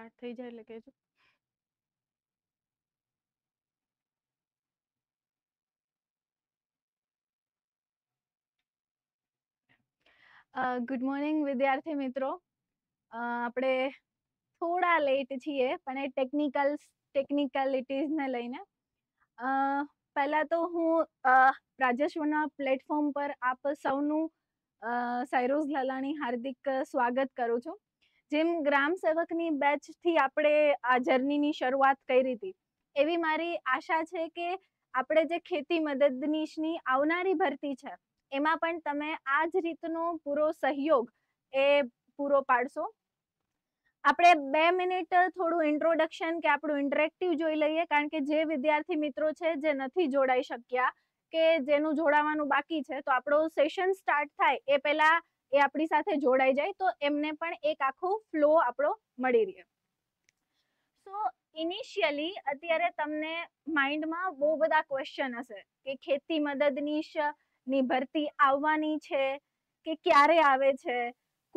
start થઈ જાય એટલે કહેજો ગુડ મોર્નિંગ વિદ્યાર્થી મિત્રો આપણે થોડા લેટ છીએ પણ એ ટેકનિકલ ટેકનિકાલિટીઝને લઈને પહેલાં તો હું રાજેશ્વરના પ્લેટફોર્મ પર આપ સૌનું સાયરોઝ લલાણી હાર્દિક સ્વાગત કરું છું જેમ ગ્રામ સેવકની બેચથી આપણે આ જર્નીની શરૂઆત કરી હતી એવી મારી આશા છે કે આપણે જે ખેતી મદદનીશની આવનારી ભરતી છે એમાં પણ તમે આ જ રીતનો પૂરો સહયોગ એ પૂરો પાડશો આપણે બે મિનિટ થોડું ઇન્ટ્રોડક્શન કે આપણું ઇન્ટરેક્ટિવ જોઈ લઈએ કારણ કે જે વિદ્યાર્થી મિત્રો છે જે નથી જોડાઈ શક્યા કે જેનું જોડાવાનું બાકી છે તો આપણો સેશન સ્ટાર્ટ થાય એ પહેલાં એ આપણી સાથે જોડાઈ જાય તો એમને પણ એક આખો ફ્લો આપણો મળી રહે સો ઇનિશિયલી અત્યારે તમને માઇન્ડમાં બહુ બધા ક્વેશ્ચન હશે કે ખેતી મદદનીશ ની ભરતી આવવાની છે કે ક્યારે આવે છે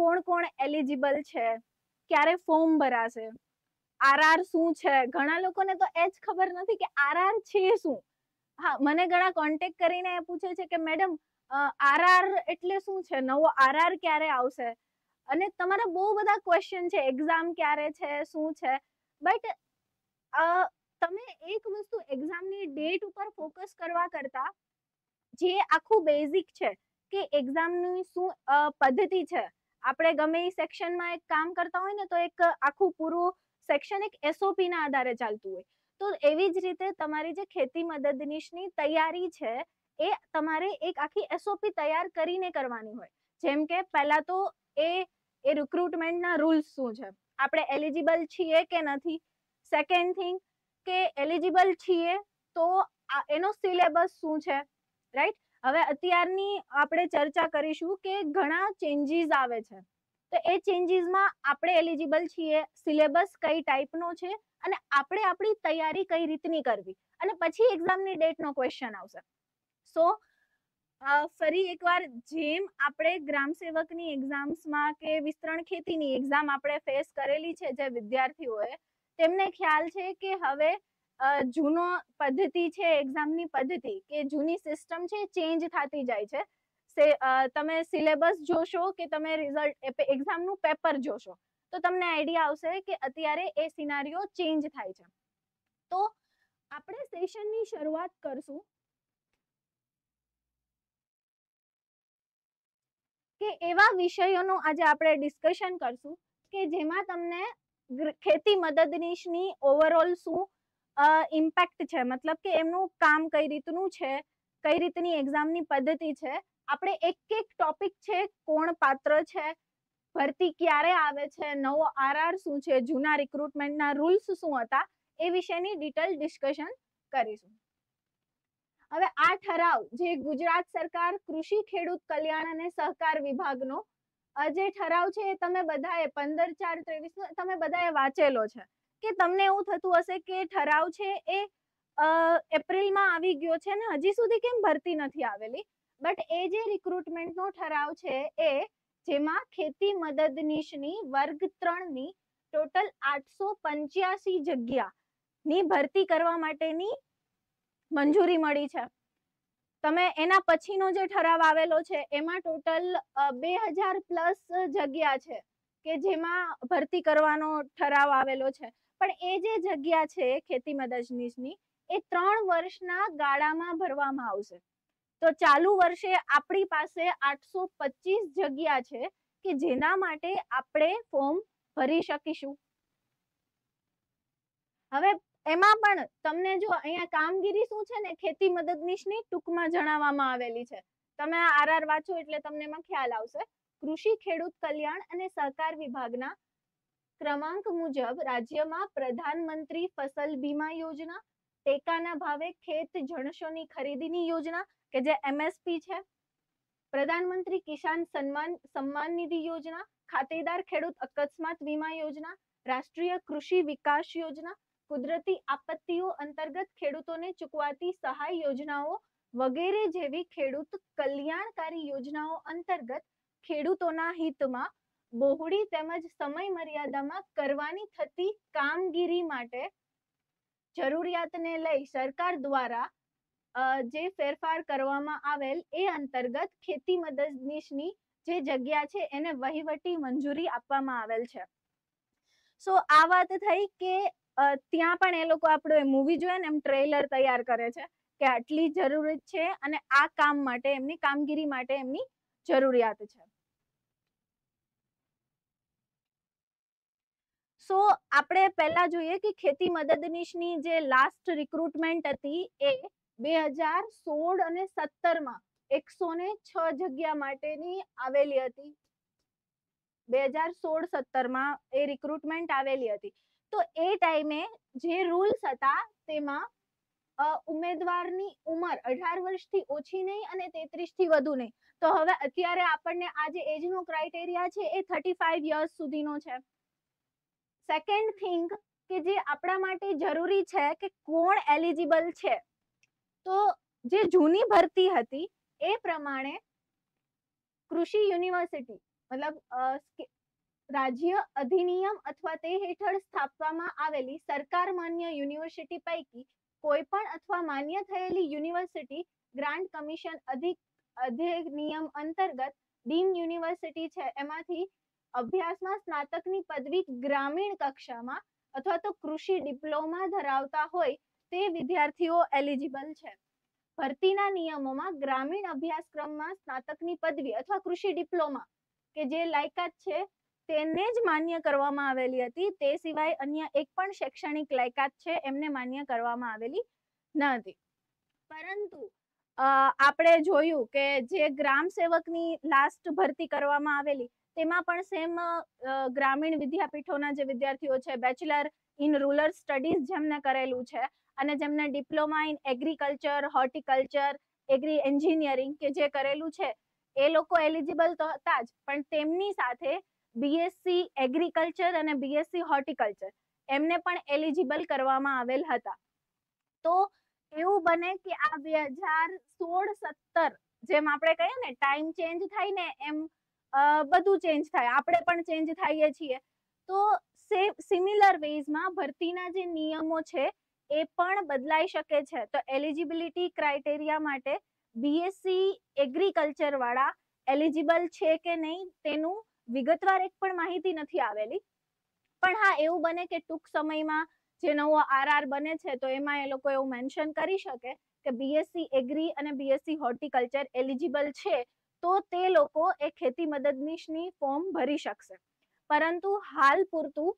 કોણ કોણ એલિજિબલ છે ક્યારે ફોર્મ ભરાશે આરઆર શું છે ઘણા લોકોને તો એ જ ખબર નથી કે આરઆર છે શું હા મને ઘણા કોન્ટેક્ટ કરીને એ પૂછે છે કે મેડમ આરઆર એટલે શું છે નવો આરઆર ક્યારે આવશે અને તમારા બહુ બધા ક્વેશ્ચન છે એક્ઝામ ક્યારે છે શું છે બટ તમે એક વસ્તુ એક્ઝામની ડેટ ઉપર ફોકસ કરવા કરતા જે આખું બેઝિક છે કે એક્ઝામની શું પદ્ધતિ છે આપણે ગમે એ સેક્શનમાં એક કામ કરતા હોય ને તો એક આખું પૂરું સેક્શન એક એસઓપીના આધારે ચાલતું હોય તો એવી જ રીતે તમારી જે ખેતી મદદનીશની તૈયારી છે એ તમારે એક આખી એસઓપી તૈયાર કરીને કરવાની હોય જેમ કે પહેલાં તો એ એ રિક્રુટમેન્ટના રૂલ્સ શું છે આપણે એલિજિબલ છીએ કે નથી સેકન્ડ થિંગ કે એલિજિબલ છીએ તો એનો સિલેબસ શું છે રાઈટ હવે અત્યારની આપણે ચર્ચા કરીશું કે ઘણા ચેન્જીસ આવે છે તો એ ચેન્જીસમાં આપણે એલિજિબલ છીએ સિલેબસ કઈ ટાઈપનો છે અને આપણે આપણી તૈયારી કઈ રીતની કરવી અને પછી એક્ઝામની ડેટનો ક્વેશ્ચન આવશે સો ફરી એકવાર જેમ આપણે ગ્રામ સેવકની એક્ઝામ્સમાં કે વિસ્તરણ ખેતીની એક્ઝામ આપણે ફેસ કરેલી છે જે વિદ્યાર્થીઓએ તેમને ખ્યાલ છે કે હવે જૂનો પદ્ધતિ છે એક્ઝામની પદ્ધતિ કે જૂની સિસ્ટમ છે ચેન્જ થતી જાય છે તમે સિલેબસ જોશો કે તમે રિઝલ્ટ એક્ઝામનું પેપર જોશો તો તમને આઈડિયા આવશે કે અત્યારે એ સિનારીઓ ચેન્જ થાય છે તો આપણે સેશનની શરૂઆત કરશું કે એવા વિષયોનું આજે આપણે ડિસ્કશન કરશું કે જેમાં તમને ખેતી મદદનીશની ઓવરઓલ શું ઇમ્પેક્ટ છે મતલબ કે એમનું કામ કઈ રીતનું છે કઈ રીતની એક્ઝામની પદ્ધતિ છે આપણે એક એક ટોપિક છે કોણ પાત્ર છે ભરતી ક્યારે આવે છે નવો આરઆર શું છે જૂના રિક્રુટમેન્ટના રૂલ્સ શું હતા એ વિશેની ડિટેલ ડિસ્કશન કરીશું હવે આ ઠરાવ જે ગુજરાત સરકાર કૃષિ ખેડૂત કલ્યાણ અને સહકાર વિભાગનો જે ઠરાવ છે એ તમે બધાએ પંદર ચાર ત્રેવીસ નો તમે બધાએ વાંચેલો છે કે તમને એવું થતું હશે કે ઠરાવ છે એ એપ્રિલમાં આવી ગયો છે ને હજી સુધી કેમ ભરતી નથી આવેલી બટ એ જે રિક્રુટમેન્ટનો ઠરાવ છે એ જેમાં ખેતી મદદનીશની વર્ગ ત્રણની ટોટલ આઠસો પંચ્યાસી જગ્યા ની ભરતી કરવા માટેની મંજૂરી મળી છે તમે એના પછીનો જે ઠરાવ આવેલો છે એમાં ટોટલ બે હજાર પ્લસ જગ્યા છે કે જેમાં ભરતી કરવાનો ઠરાવ આવેલો છે પણ એ જે જગ્યા છે ખેતી મદદનીશની એ ત્રણ વર્ષના ગાળામાં ભરવામાં આવશે તો ચાલુ વર્ષે આપણી પાસે આઠસો પચીસ જગ્યા છે કે જેના માટે આપણે ફોર્મ ભરી શકીશું હવે એમાં પણ તમને જો અહીંયા કામગીરી શું છે ને ખેતી મદદનીશની ટૂંકમાં જણાવવામાં આવેલી છે તમે આરઆર વાંચો એટલે તમને એમાં ખ્યાલ આવશે કૃષિ ખેડૂત કલ્યાણ અને સહકાર વિભાગના ક્રમાંક મુજબ રાજ્યમાં પ્રધાનમંત્રી ફસલ બીમા યોજના ટેકાના ભાવે ખેત જણસોની ખરીદીની યોજના કે જે એમએસપી છે પ્રધાનમંત્રી કિસાન સન્માન સન્માન નિધિ યોજના ખાતેદાર ખેડૂત અકસ્માત વીમા યોજના રાષ્ટ્રીય કૃષિ વિકાસ યોજના કુદરતી આપત્તિઓ અંતર્ગત ખેડૂતોને ચૂકવાતી સહાય યોજનાઓ વગેરે જેવી ખેડૂત કલ્યાણકારી યોજનાઓ અંતર્ગત ખેડૂતોના હિતમાં બહોળી તેમજ સમય મર્યાદામાં કરવાની થતી કામગીરી માટે જરૂરિયાતને લઈ સરકાર દ્વારા જે ફેરફાર કરવામાં આવેલ એ અંતર્ગત ખેતી મદદનીશની જે જગ્યા છે એને વહીવટી મંજૂરી આપવામાં આવેલ છે સો આ વાત થઈ કે ત્યાં પણ એ લોકો આપણું એ મૂવી જોઈએ ને એમ ટ્રેલર તૈયાર કરે છે કે આટલી જરૂરી છે અને આ કામ માટે એમની કામગીરી માટે એમની જરૂરિયાત છે સો આપણે પહેલા જોઈએ કે ખેતી મદદનીશની જે લાસ્ટ રિક્રુટમેન્ટ હતી એ બે હજાર સોળ અને સત્તરમાં એકસો ને છ જગ્યા માટેની આવેલી હતી બે હજાર સોળ સત્તરમાં એ રિક્રુટમેન્ટ આવેલી હતી તો એ ટાઈમે જે રૂલ્સ હતા તેમાં ઉમેદવારની ઉંમર અઢાર વર્ષથી ઓછી નહીં અને તેત્રીસથી વધુ નહીં તો હવે અત્યારે આપણને આ જે એજનો ક્રાઇટેરિયા છે એ થર્ટી યર્સ સુધીનો છે સેકન્ડ થિંગ કે જે આપણા માટે જરૂરી છે કે કોણ એલિજિબલ છે તો જે જૂની ભરતી હતી એ પ્રમાણે કૃષિ યુનિવર્સિટી મતલબ રાજ્ય અધિનિયમ અથવા તે હેઠળ સ્થાપવામાં આવેલી સરકાર માન્ય યુનિવર્સિટી પૈકી કોઈ પણ અથવા માન્ય થયેલી યુનિવર્સિટી ગ્રાન્ટ કમિશન અધિક અધિનિયમ અંતર્ગત ડીમ યુનિવર્સિટી છે એમાંથી અભ્યાસમાં સ્નાતકની પદવી ગ્રામીણ કક્ષામાં અથવા તો કૃષિ ડિપ્લોમા ધરાવતા હોય તે વિદ્યાર્થીઓ એલિજિબલ છે ભરતીના નિયમોમાં ગ્રામીણ અભ્યાસક્રમમાં સ્નાતકની પદવી અથવા કૃષિ ડિપ્લોમા કે જે લાયકાત છે તેને જ માન્ય કરવામાં આવેલી હતી તે સિવાય અન્ય એક પણ શૈક્ષણિક લાયકાત છે એમને માન્ય કરવામાં આવેલી ન હતી પરંતુ આપણે જોયું કે જે ગ્રામ સેવકની લાસ્ટ ભરતી કરવામાં આવેલી તેમાં પણ સેમ ગ્રામીણ વિદ્યાપીઠોના જે વિદ્યાર્થીઓ છે બેચલર ઇન રૂરલ સ્ટડીઝ જેમને કરેલું છે અને જેમને diploma in agriculture horticulture agri engineering કે જે કરેલું છે એ લોકો એલિજિબલ તો હતા જ પણ તેમની સાથે બીએસસી એગ્રીકલ્ચર અને બીએસસી હોર્ટિકલ્ચર એમને પણ એલિજિબલ કરવામાં આવેલ હતા તો એવું બને કે આ બે હજાર સોળ સત્તર જેમ આપણે કહીએ ને ટાઈમ ચેન્જ થાય ને એમ બધું ચેન્જ થાય આપણે પણ ચેન્જ થઈએ છીએ તો સિમિલર વેઝમાં ભરતીના જે નિયમો છે એ પણ બદલાઈ શકે છે તો એલિજિબિલિટી ક્રાઇટેરિયા માટે બીએસસી એગ્રીકલ્ચર વાળા એલિજિબલ છે કે નહીં તેનું વિગતવાર એક પણ માહિતી નથી આવેલી પણ હા એવું બને કે ટૂંક સમયમાં જે નવો આરઆર બને છે તો એમાં એ લોકો એવું મેન્શન કરી શકે કે બીએસસી એગ્રી અને બીએસસી હોર્ટિકલ્ચર એલિજિબલ છે તો તે લોકો એ ખેતી મદદનીશની ફોર્મ ભરી શકશે પરંતુ હાલ પૂરતું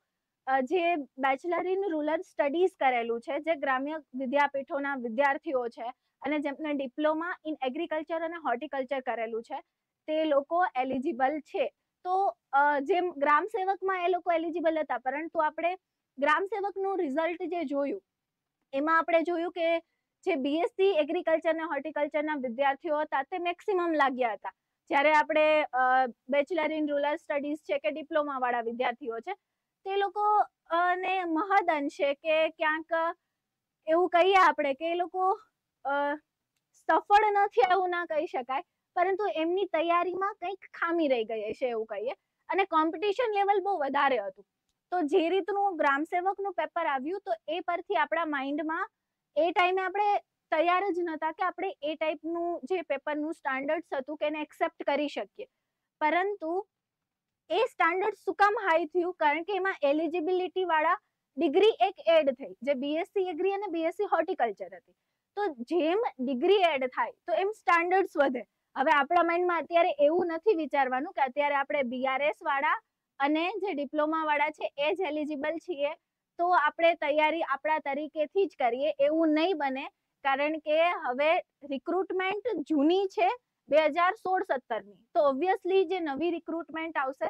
જે બેચલર ઇન રૂરલ સ્ટડીઝ કરેલું છે જે ગ્રામ્ય વિદ્યાપીઠોના વિદ્યાર્થીઓ છે અને જેમને ડિપ્લોમા ઇન એગ્રીકલ્ચર અને હોર્ટિકલ્ચર કરેલું છે તે લોકો એલિજિબલ છે તો જેમ ગ્રામ સેવકમાં એ લોકો એલિજિબલ હતા પરંતુ આપણે ગ્રામ સેવકનું રિઝલ્ટ જે જોયું એમાં આપણે જોયું કે જે બીએસસી એગ્રીકલ્ચર અને હોર્ટિકલ્ચરના વિદ્યાર્થીઓ હતા તે મેક્સિમમ લાગ્યા હતા જ્યારે આપણે બેચલર ઇન રૂરલ સ્ટડીઝ છે કે ડિપ્લોમાવાળા વિદ્યાર્થીઓ છે તે લોકો ને મહદ અંશે કે ક્યાંક એવું કહીએ આપણે કે એ લોકો સફળ નથી એવું ના કહી શકાય પરંતુ એમની તૈયારીમાં કંઈક ખામી રહી ગઈ છે એવું કહીએ અને કોમ્પિટિશન લેવલ બહુ વધારે હતું તો જે રીતનું ગ્રામ સેવકનું પેપર આવ્યું તો એ પરથી આપણા માઇન્ડમાં એ ટાઈમે આપણે તૈયાર જ નહોતા કે આપણે એ ટાઈપનું જે પેપરનું સ્ટાન્ડર્ડ્સ હતું કે એને એક્સેપ્ટ કરી શકીએ પરંતુ એ સ્ટાન્ડર્ડ શું સુકામ હાઈ થયું કારણ કે એમાં એલિજિબિલિટી વાળા ડિગ્રી એક એડ થઈ જે બીએસસી એગ્રી અને બીએસસી હોર્ટિકલ્ચર હતી તો જેમ ડિગ્રી એડ થાય તો એમ સ્ટાન્ડર્ડ્સ વધે હવે આપણા માઇન્ડમાં અત્યારે એવું નથી વિચારવાનું કે અત્યારે આપણે બીઆરએસ વાળા અને જે ડિપ્લોમા વાળા છે એ જ એલિજિબલ છીએ તો આપણે તૈયારી આપણા તરીકેથી જ કરીએ એવું નહીં બને કારણ કે હવે રિક્રુટમેન્ટ જૂની છે બે હજાર સોળ સત્તરની તો ઓબ્વિયસલી જે નવી રિક્રુટમેન્ટ આવશે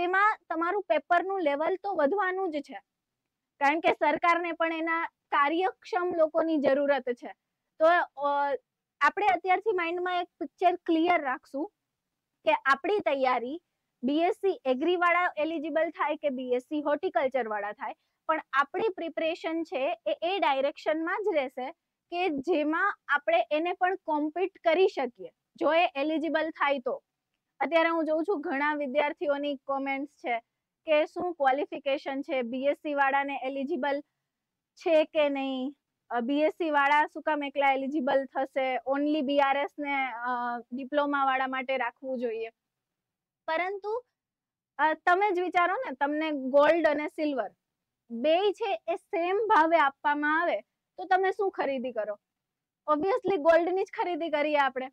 તેમાં તમારું પેપરનું લેવલ તો વધવાનું જ છે કારણ કે સરકારને પણ એના કાર્યક્ષમ લોકોની જરૂરત છે તો આપણે અત્યારથી માઇન્ડમાં એક પિક્ચર ક્લિયર રાખશું કે આપણી તૈયારી બીએસસી એગ્રી વાળા એલિજિબલ થાય કે બીએસસી હોર્ટિકલ્ચર વાળા થાય પણ આપણી પ્રિપરેશન છે એ એ ડાયરેક્શનમાં જ રહેશે કે જેમાં આપણે એને પણ કોમ્પિટ કરી શકીએ જો એ એલિજિબલ થાય તો અત્યારે હું જોઉં છું ઘણા વિદ્યાર્થીઓની કોમેન્ટ્સ છે કે શું ક્વોલિફિકેશન છે બીએસસી વાળાને એલિજિબલ છે કે નહીં બીએસસી વાળા શું કામ એકલા એલિજિબલ થશે ઓનલી બીઆરએસ ને ડિપ્લોમા વાળા માટે રાખવું જોઈએ પરંતુ તમે જ વિચારો ને તમને ગોલ્ડ અને સિલ્વર બે છે એ સેમ ભાવે આપવામાં આવે તો તમે શું ખરીદી કરો ઓબ્વિયસલી ગોલ્ડની જ ખરીદી કરીએ આપણે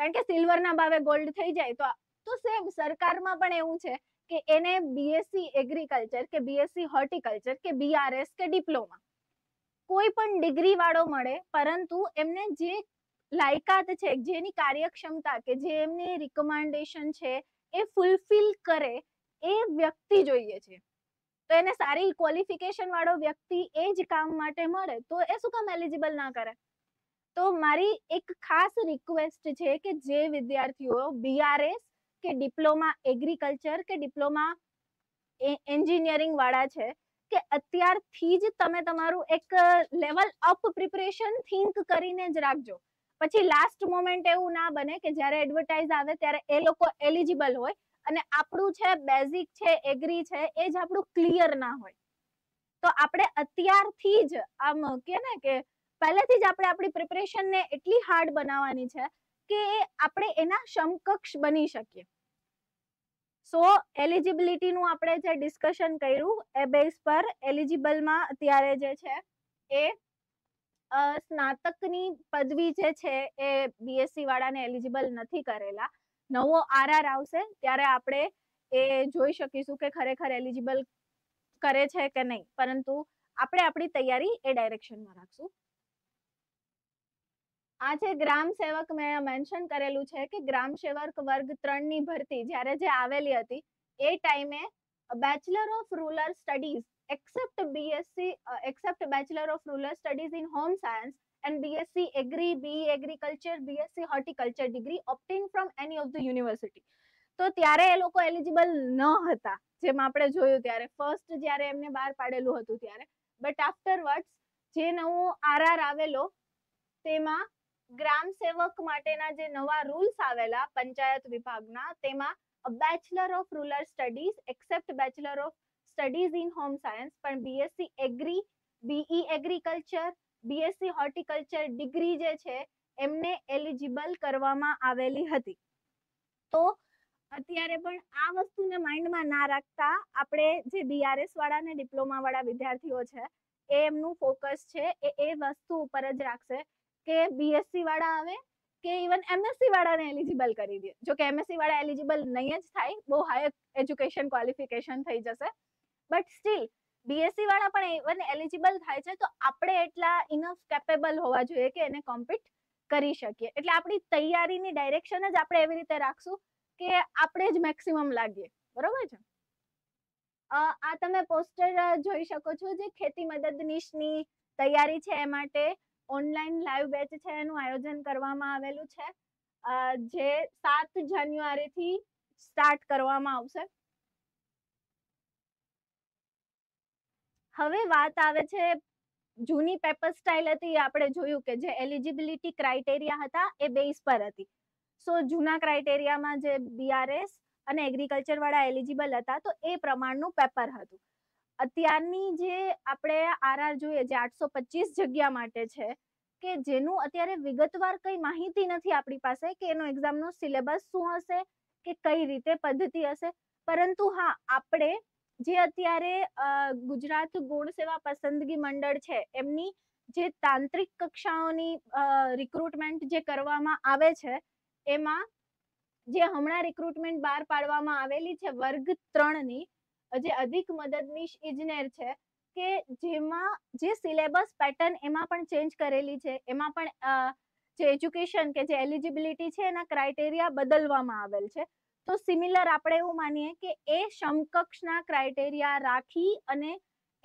કારણ કે સિલ્વરના ભાવે ગોલ્ડ થઈ જાય તો તો સેમ સરકારમાં પણ એવું છે કે એને બીએસસી એગ્રીકલ્ચર કે બીએસસી હોર્ટિકલ્ચર કે બીઆરએસ કે ડિપ્લોમા કોઈ પણ ડિગ્રી વાળો મળે પરંતુ એમને જે લાયકાત છે જેની કાર્યક્ષમતા કે જે એમની રિકમેન્ડેશન છે એ ફૂલફિલ કરે એ વ્યક્તિ જોઈએ છે તો એને સારી ક્વોલિફિકેશન વાળો વ્યક્તિ એ જ કામ માટે મળે તો એ શું કામ એલિજિબલ ના કરે તો મારી એક ખાસ રિક્વેસ્ટ છે કે જે વિદ્યાર્થીઓ બીઆરએસ કે ડિપ્લોમા એગ્રીકલ્ચર કે ડિપ્લોમા એન્જિનિયરિંગ વાળા છે કે અત્યારથી જ તમે તમારું એક લેવલ અપ પ્રિપરેશન થિંક કરીને જ રાખજો પછી લાસ્ટ મોમેન્ટ એવું ના બને કે જ્યારે એડવર્ટાઇઝ આવે ત્યારે એ લોકો એલિજિબલ હોય અને આપણું છે બેઝિક છે એગ્રી છે એ જ આપણું ક્લિયર ના હોય તો આપણે અત્યારથી જ આમ કે ને કે પહેલેથી જ આપણે આપણી પ્રિપરેશનને એટલી હાર્ડ બનાવવાની છે કે આપણે એના સમકક્ષ બની શકીએ સો એલિજિબિલિટીનું આપણે જે ડિસ્કશન કર્યું એ બેઝ પર એલિજિબલમાં અત્યારે જે છે એ સ્નાતકની પદવી જે છે એ બીએસસી વાળાને એલિજિબલ નથી કરેલા નવો આરઆર આવશે ત્યારે આપણે એ જોઈ શકીશું કે ખરેખર એલિજિબલ કરે છે કે નહીં પરંતુ આપણે આપણી તૈયારી એ ડાયરેક્શનમાં રાખશું આજે ગ્રામ સેવક મેં મેન્શન કરેલું છે કે ગ્રામ સેવક વર્ગ ત્રણની ભરતી જ્યારે જે આવેલી હતી એ ટાઈમે bachelor of rural studies except BSc except bachelor of rural studies in home science and BSc agri B agriculture BSc horticulture degree opting from any of the university તો ત્યારે એ લોકો એલિજિબલ ન હતા જેમ આપણે જોયું ત્યારે ફર્સ્ટ જ્યારે એમને બહાર પાડેલું હતું ત્યારે બટ આફ્ટરવર્ડ્સ જે નવો આરઆર આવેલો તેમાં ગ્રામ સેવક માટેના જે નવા રૂલ્સ આવેલા પંચાયત વિભાગના તેમાં bachelor of rural studies except bachelor of studies in home science પણ BSc agri BE agriculture BSc horticulture degree જે છે એમને એલિજિબલ કરવામાં આવેલી હતી તો અત્યારે પણ આ વસ્તુને માઇન્ડમાં ના રાખતા આપણે જે બીઆરએસ વાળા ને ડિપ્લોમા વાળા વિદ્યાર્થીઓ છે એ એમનું ફોકસ છે એ એ વસ્તુ ઉપર જ રાખશે કે બીએસસી વાળા આવે કે ઇવન એમએસસી વાળાને એલિજિબલ કરી દે જો કે એમએસસી વાળા એલિજિબલ નહીં જ થાય બહુ હાઈ એજ્યુકેશન ક્વોલિફિકેશન થઈ જશે બટ સ્ટીલ બીએસસી વાળા પણ ઇવન એલિજિબલ થાય છે તો આપણે એટલા ઇનફ કેપેબલ હોવા જોઈએ કે એને કોમ્પિટ કરી શકીએ એટલે આપણી તૈયારીની ડાયરેક્શન જ આપણે એવી રીતે રાખશું કે આપણે જ મેક્સિમમ લાગીએ બરોબર છે આ તમે પોસ્ટર જોઈ શકો છો જે ખેતી મદદનીશની તૈયારી છે એ માટે ઓનલાઈન લાઈવ બેચ છે એનું આયોજન કરવામાં આવેલું છે જે સાત જાન્યુઆરીથી સ્ટાર્ટ કરવામાં આવશે હવે વાત આવે છે જૂની પેપર સ્ટાઇલ હતી આપણે જોયું કે જે એલિજિબિલિટી ક્રાઇટેરિયા હતા એ બેઝ પર હતી સો જૂના ક્રાઇટેરિયામાં જે બીઆરએસ અને એગ્રીકલ્ચર વાળા એલિજિબલ હતા તો એ પ્રમાણનું પેપર હતું અત્યારની જે આપણે આરઆર જોઈએ જે આઠસો પચીસ જગ્યા માટે છે કે જેનું અત્યારે વિગતવાર કઈ માહિતી નથી આપણી પાસે કે એનો એક્ઝામનો સિલેબસ શું હશે કે કઈ રીતે પદ્ધતિ હશે પરંતુ હા આપણે જે અત્યારે ગુજરાત ગુણ સેવા પસંદગી મંડળ છે એમની જે તાંત્રિક કક્ષાઓની રિક્રુટમેન્ટ જે કરવામાં આવે છે એમાં જે હમણાં રિક્રુટમેન્ટ બહાર પાડવામાં આવેલી છે વર્ગ ત્રણની જે અધિક મદદનીશ ઇજનેર છે કે જેમાં જે સિલેબસ પેટર્ન એમાં પણ ચેન્જ કરેલી છે એમાં પણ જે એજ્યુકેશન કે જે એલિજિબિલિટી છે એના ક્રાઇટેરિયા બદલવામાં આવેલ છે તો સિમિલર આપણે એવું માનીએ કે એ સમકક્ષના ક્રાઇટેરિયા રાખી અને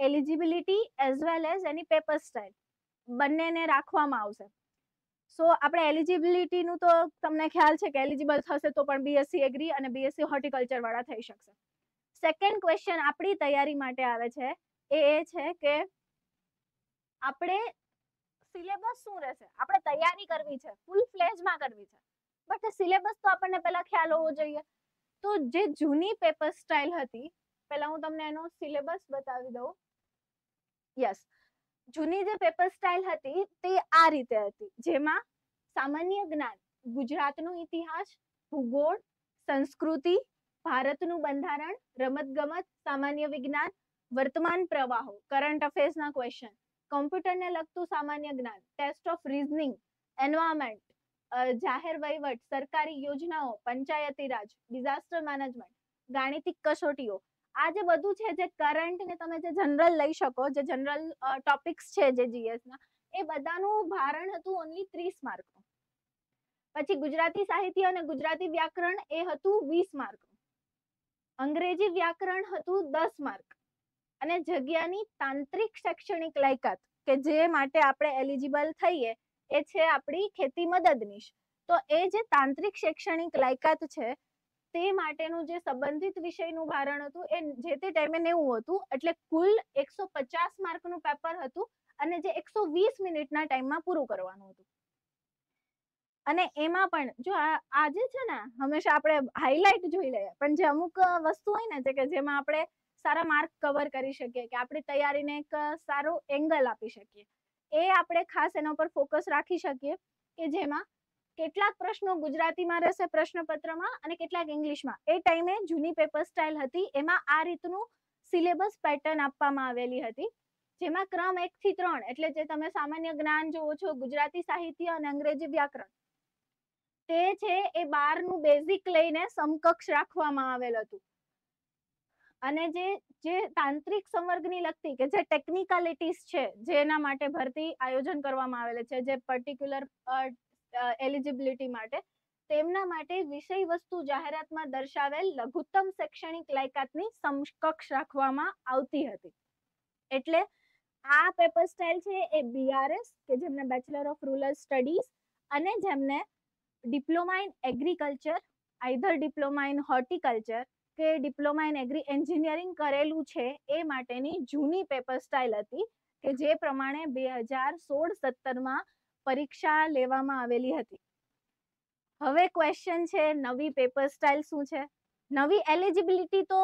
eligibility as well as any paper style બંનેને રાખવામાં આવશે સો આપણે એલિજિબિલિટીનું તો તમને ખ્યાલ છે કે એલિજિબલ થશે તો પણ બીએસસી એગ્રી અને બીએસસી વાળા થઈ શકશે સેકન્ડ ક્વેશ્ચન આપણી તૈયારી માટે આવે છે એ એ છે કે આપણે સિલેબસ શું રહેશે આપણે તૈયારી કરવી છે ફૂલ ફ્લેજમાં કરવી છે બટ સિલેબસ તો આપણને પહેલા ખ્યાલ હોવો જોઈએ તો જે જૂની પેપર સ્ટાઇલ હતી પહેલા હું તમને એનો સિલેબસ બતાવી દઉં યસ જૂની જે પેપર સ્ટાઇલ હતી તે આ રીતે હતી જેમાં સામાન્ય જ્ઞાન ગુજરાતનો ઇતિહાસ ભૂગોળ સંસ્કૃતિ ભારતનું બંધારણ રમતગમત સામાન્ય વિજ્ઞાન વર્તમાન પ્રવાહો કરંટ અફેર્સના ક્વેશ્ચન કોમ્પ્યુટરને લગતું સામાન્ય જ્ઞાન ટેસ્ટ ઓફ રીઝનિંગ એન્વાયરમેન્ટ જાહેર વહીવટ સરકારી યોજનાઓ પંચાયતી રાજ ડિઝાસ્ટર મેનેજમેન્ટ ગાણિતિક કસોટીઓ આ જે બધું છે જે કરંટ ને તમે જે જનરલ લઈ શકો જે જનરલ ટોપિક્સ છે જે જીએસ ના એ બધાનું ભારણ હતું ઓનલી ત્રીસ માર્કનું પછી ગુજરાતી સાહિત્ય અને ગુજરાતી વ્યાકરણ એ હતું વીસ માર્ક અંગ્રેજી વ્યાકરણ હતું દસ માર્ક અને જગ્યાની તાંત્રિક શૈક્ષણિક લાયકાત કે જે માટે આપણે એલિજિબલ થઈએ એ છે આપણી ખેતી મદદનીશ તો એ જે તાંત્રિક શૈક્ષણિક લાયકાત છે તે માટેનું જે સંબંધિત વિષયનું ભારણ હતું એ જે તે ટાઈમે નેવું હતું એટલે કુલ એકસો પચાસ માર્કનું પેપર હતું અને જે એકસો વીસ મિનિટના ટાઈમમાં પૂરું કરવાનું હતું અને એમાં પણ જો આજે છે ને હંમેશા આપણે હાઇલાઇટ જોઈ લઈએ પણ જે અમુક વસ્તુ હોય ને કે જેમાં આપણે સારા માર્ક કવર કરી શકીએ કે આપણી તૈયારીને એક સારો એંગલ આપી શકીએ એ આપણે ખાસ એના ઉપર ફોકસ રાખી શકીએ કે જેમાં કેટલાક પ્રશ્નો ગુજરાતીમાં રહેશે પ્રશ્નપત્રમાં અને કેટલાક ઇંગ્લિશમાં એ ટાઈમે જૂની પેપર સ્ટાઇલ હતી એમાં આ રીતનું સિલેબસ પેટર્ન આપવામાં આવેલી હતી જેમાં ક્રમ એક થી ત્રણ એટલે જે તમે સામાન્ય જ્ઞાન જોવો છો ગુજરાતી સાહિત્ય અને અંગ્રેજી વ્યાકરણ તે છે એ બારનું બેઝિક લઈને સમકક્ષ રાખવામાં આવેલ હતું અને જે જે તાંત્રિક સંવર્ગની લગતી કે જે ટેકનિકાલિટીસ છે જેના માટે ભરતી આયોજન કરવામાં આવેલ છે જે પર્ટિક્યુલર એલિજિબિલિટી માટે તેમના માટે વિષય વસ્તુ જાહેરાતમાં દર્શાવેલ લઘુત્તમ શૈક્ષણિક લાયકાતની સમકક્ષ રાખવામાં આવતી હતી એટલે આ પેપર સ્ટાઇલ છે એ બીઆરએસ કે જેમને બેચલર ઓફ રૂરલ સ્ટડીઝ અને જેમને diploma in agriculture either diploma in horticulture કે ડિપ્લોમા ઇન એગ્રી એન્જિનિયરિંગ કરેલું છે એ માટેની જૂની પેપર સ્ટાઇલ હતી કે જે પ્રમાણે બે હજાર સોળ સત્તરમાં પરીક્ષા લેવામાં આવેલી હતી હવે ક્વેશ્ચન છે નવી પેપર સ્ટાઇલ શું છે નવી એલિજિબિલિટી તો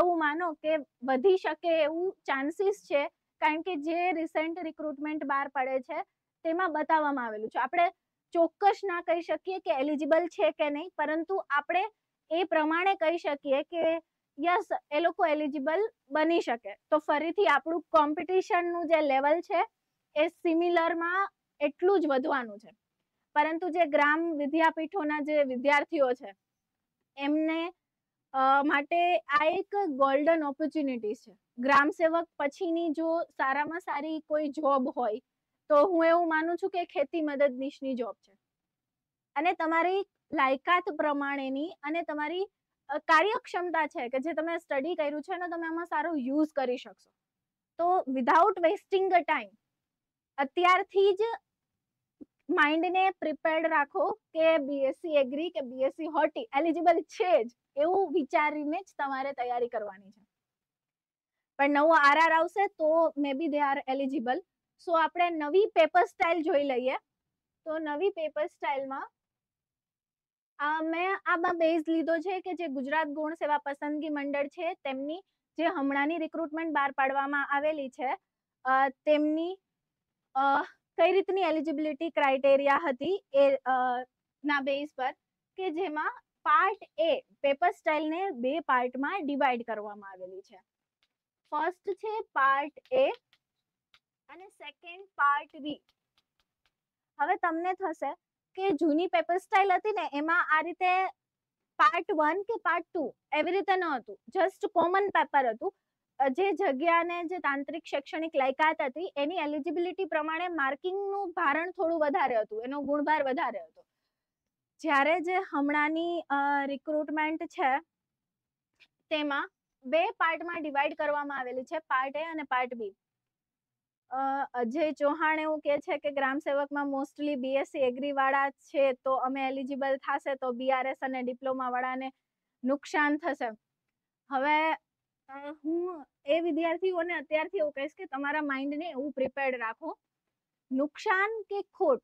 એવું માનો કે વધી શકે એવું ચાન્સીસ છે કારણ કે જે રિસેન્ટ રિક્રુટમેન્ટ બહાર પડે છે તેમાં બતાવવામાં આવેલું છે આપણે ચોક્કસ ના કહી શકીએ કે એલિજિબલ છે કે નહીં પરંતુ આપણે એ પ્રમાણે કહી શકીએ કે યસ એ લોકો એલિજિબલ બની શકે તો ફરીથી આપણું કોમ્પિટિશનનું જે લેવલ છે એ સિમિલરમાં એટલું જ વધવાનું છે પરંતુ જે ગ્રામ વિદ્યાપીઠોના જે વિદ્યાર્થીઓ છે એમને માટે આ એક ગોલ્ડન ઓપોર્ચ્યુનિટી છે ગ્રામ સેવક પછીની જો સારામાં સારી કોઈ જોબ હોય તો હું એવું માનું છું કે ખેતી મદદનીશની જોબ છે અને તમારી લાયકાત પ્રમાણેની અને તમારી કાર્યક્ષમતા છે કે જે તમે સ્ટડી કર્યું છે એનો તમે આમાં સારો યુઝ કરી શકશો તો વિધાઉટ વેસ્ટિંગ અ ટાઈમ અત્યારથી જ માઇન્ડને પ્રિપેર્ડ રાખો કે બીએસસી એગ્રી કે બીએસસી હોટી એલિજિબલ છે જ એવું વિચારીને જ તમારે તૈયારી કરવાની છે પણ નવો આરઆર આવશે તો મે બી દે આર એલિજિબલ સો આપણે નવી પેપર સ્ટાઇલ જોઈ લઈએ તો નવી પેપર સ્ટાઇલમાં મેં આમાં બેઝ લીધો છે કે જે ગુજરાત ગુણ સેવા પસંદગી મંડળ છે તેમની જે હમણાંની રિક્રુટમેન્ટ બહાર પાડવામાં આવેલી છે તેમની કઈ રીતની એલિજિબિલિટી ક્રાઇટેરિયા હતી એ ના બેઝ પર કે જેમાં પાર્ટ એ પેપર સ્ટાઇલને બે પાર્ટમાં ડિવાઈડ કરવામાં આવેલી છે ફર્સ્ટ છે પાર્ટ એ અને સેકન્ડ પાર્ટ બી હવે તમને થશે કે જૂની પેપર સ્ટાઇલ હતી ને એમાં આ રીતે પાર્ટ વન કે પાર્ટ ટુ એવી રીતે ન હતું જસ્ટ કોમન પેપર હતું જે જગ્યાને જે તાંત્રિક શૈક્ષણિક લાયકાત હતી એની એલિજિબિલિટી પ્રમાણે માર્કિંગનું ભારણ થોડું વધારે હતું એનો ગુણભાર વધારે હતો જ્યારે જે હમણાંની રિક્રુટમેન્ટ છે તેમાં બે પાર્ટમાં ડિવાઈડ કરવામાં આવેલી છે પાર્ટ એ અને પાર્ટ બી અજય ચૌહાણ એવું કે છે કે ગ્રામ સેવકમાં મોસ્ટલી બીએસસી એગ્રી વાળા છે તો અમે એલિજિબલ થશે તો બીઆરએસ અને ડિપ્લોમાવાળાને નુકસાન થશે હવે હું એ વિદ્યાર્થીઓને અત્યારથી એવું કહીશ કે તમારા માઇન્ડને એવું પ્રિપેર્ડ રાખો નુકસાન કે ખોટ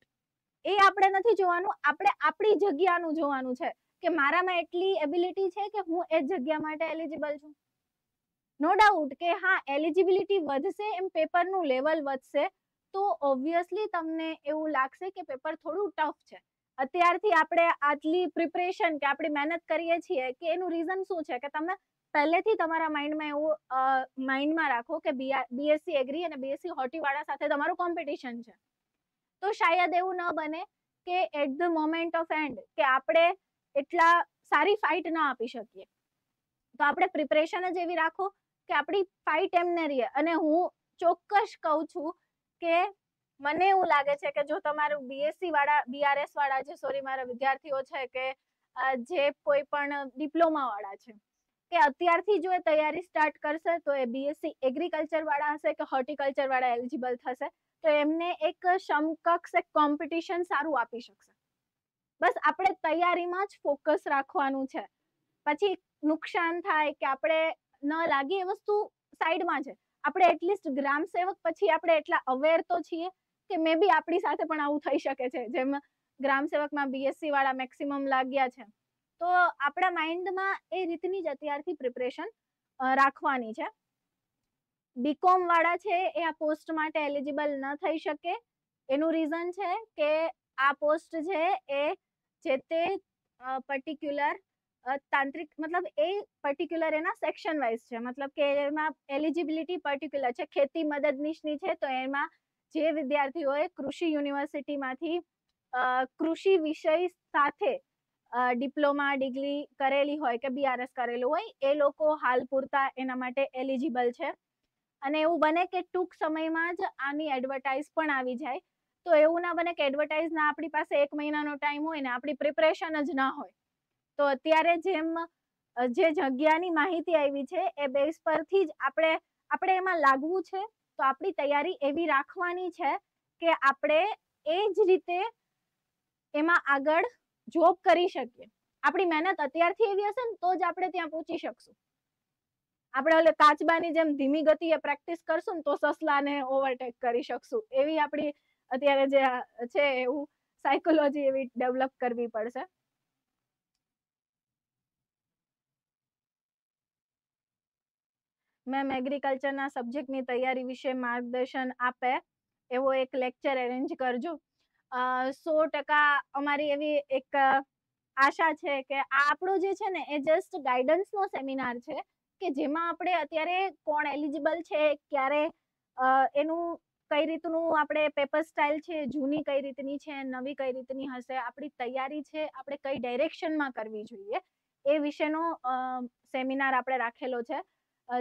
એ આપણે નથી જોવાનું આપણે આપણી જગ્યાનું જોવાનું છે કે મારામાં એટલી એબિલિટી છે કે હું એ જગ્યા માટે એલિજિબલ છું નો ડાઉટ કે હા એલિજિબિલિટી વધશે એમ પેપરનું લેવલ વધશે તો ઓબ્વિયસલી તમને એવું લાગશે કે પેપર થોડું ટફ છે અત્યારથી આપણે આટલી પ્રિપરેશન કે આપણે મહેનત કરીએ છીએ કે એનું રીઝન શું છે કે તમે પહેલેથી તમારા માઇન્ડમાં એવું માઇન્ડમાં રાખો કે બીએસસી એગ્રી અને બીએસસી હોટીવાળા સાથે તમારું કોમ્પિટિશન છે તો શાયદ એવું ન બને કે at the moment of end કે આપણે એટલા સારી ફાઇટ ના આપી શકીએ તો આપણે પ્રિપરેશન જ એવી રાખો કે આપણી ફાઇટ એમને ને અને હું ચોક્કસ કહું છું કે મને એવું લાગે છે કે જો તમારું બીએસસી વાળા બીઆરએસ વાળા જે સોરી મારા વિદ્યાર્થીઓ છે કે જે કોઈ પણ ડિપ્લોમા વાળા છે કે અત્યારથી જો એ તૈયારી સ્ટાર્ટ કરશે તો એ બીએસસી એગ્રીકલ્ચર વાળા હશે કે હોર્ટિકલ્ચર વાળા એલિજિબલ થશે તો એમને એક સમકક્ષ એક કોમ્પિટિશન સારું આપી શકશે બસ આપણે તૈયારીમાં જ ફોકસ રાખવાનું છે પછી નુકસાન થાય કે આપણે ન લાગે એ વસ્તુ સાઈડમાં છે આપણે એટલીસ્ટ ગ્રામ સેવક પછી આપણે એટલા અવેર તો છીએ કે મે બી આપણી સાથે પણ આવું થઈ શકે છે જેમ ગ્રામ સેવકમાં બીએસસી વાળા મેક્સિમમ લાગ્યા છે તો આપણા માઇન્ડમાં એ રીતની જ અત્યારથી પ્રિપરેશન રાખવાની છે બીકોમ વાળા છે એ આ પોસ્ટ માટે એલિજિબલ ન થઈ શકે એનું રીઝન છે કે આ પોસ્ટ છે એ જે તે પર્ટિક્યુલર તાંત્રિક મતલબ એ પર્ટિક્યુલર એના સેક્શન વાઇઝ છે મતલબ કે એમાં એલિજિબિલિટી પર્ટિક્યુલર છે ખેતી મદદનીશની છે તો એમાં જે વિદ્યાર્થીઓએ કૃષિ યુનિવર્સિટીમાંથી કૃષિ વિષય સાથે ડિપ્લોમા ડિગ્રી કરેલી હોય કે બીઆરએસ કરેલું હોય એ લોકો હાલ પૂરતા એના માટે એલિજિબલ છે અને એવું બને કે ટૂંક સમયમાં જ આની એડવર્ટાઇઝ પણ આવી જાય તો એવું ના બને કે એડવર્ટાઇઝ ના આપણી પાસે એક મહિનાનો ટાઈમ હોય ને આપણી પ્રિપરેશન જ ના હોય તો અત્યારે જેમ જે જગ્યાની માહિતી આવી છે એ બેઝ પરથી જ આપણે આપણે એમાં લાગવું છે તો આપણી તૈયારી એવી રાખવાની છે કે આપણે એ જ રીતે એમાં આગળ જોબ કરી શકીએ આપણી મહેનત અત્યારથી એવી હશે ને તો જ આપણે ત્યાં પહોંચી શકશું આપણે ઓલે કાચબાની જેમ ધીમી ગતિ એ પ્રેક્ટિસ કરશું ને તો સસલાને ઓવરટેક કરી શકશું એવી આપણી અત્યારે જે છે એવું સાયકોલોજી એવી ડેવલપ કરવી પડશે મેમ એગ્રીકલ્ચરના સબ્જેક્ટની તૈયારી વિશે માર્ગદર્શન આપે એવો એક લેક્ચર એરેન્જ કરજો સો ટકા અમારી એવી એક આશા છે કે આ આપણો જે છે ને એ જસ્ટ ગાઈડન્સનો સેમિનાર છે કે જેમાં આપણે અત્યારે કોણ એલિજિબલ છે ક્યારે એનું કઈ રીતનું આપણે પેપર સ્ટાઇલ છે જૂની કઈ રીતની છે નવી કઈ રીતની હશે આપણી તૈયારી છે આપણે કઈ ડાયરેક્શનમાં કરવી જોઈએ એ વિશેનો સેમિનાર આપણે રાખેલો છે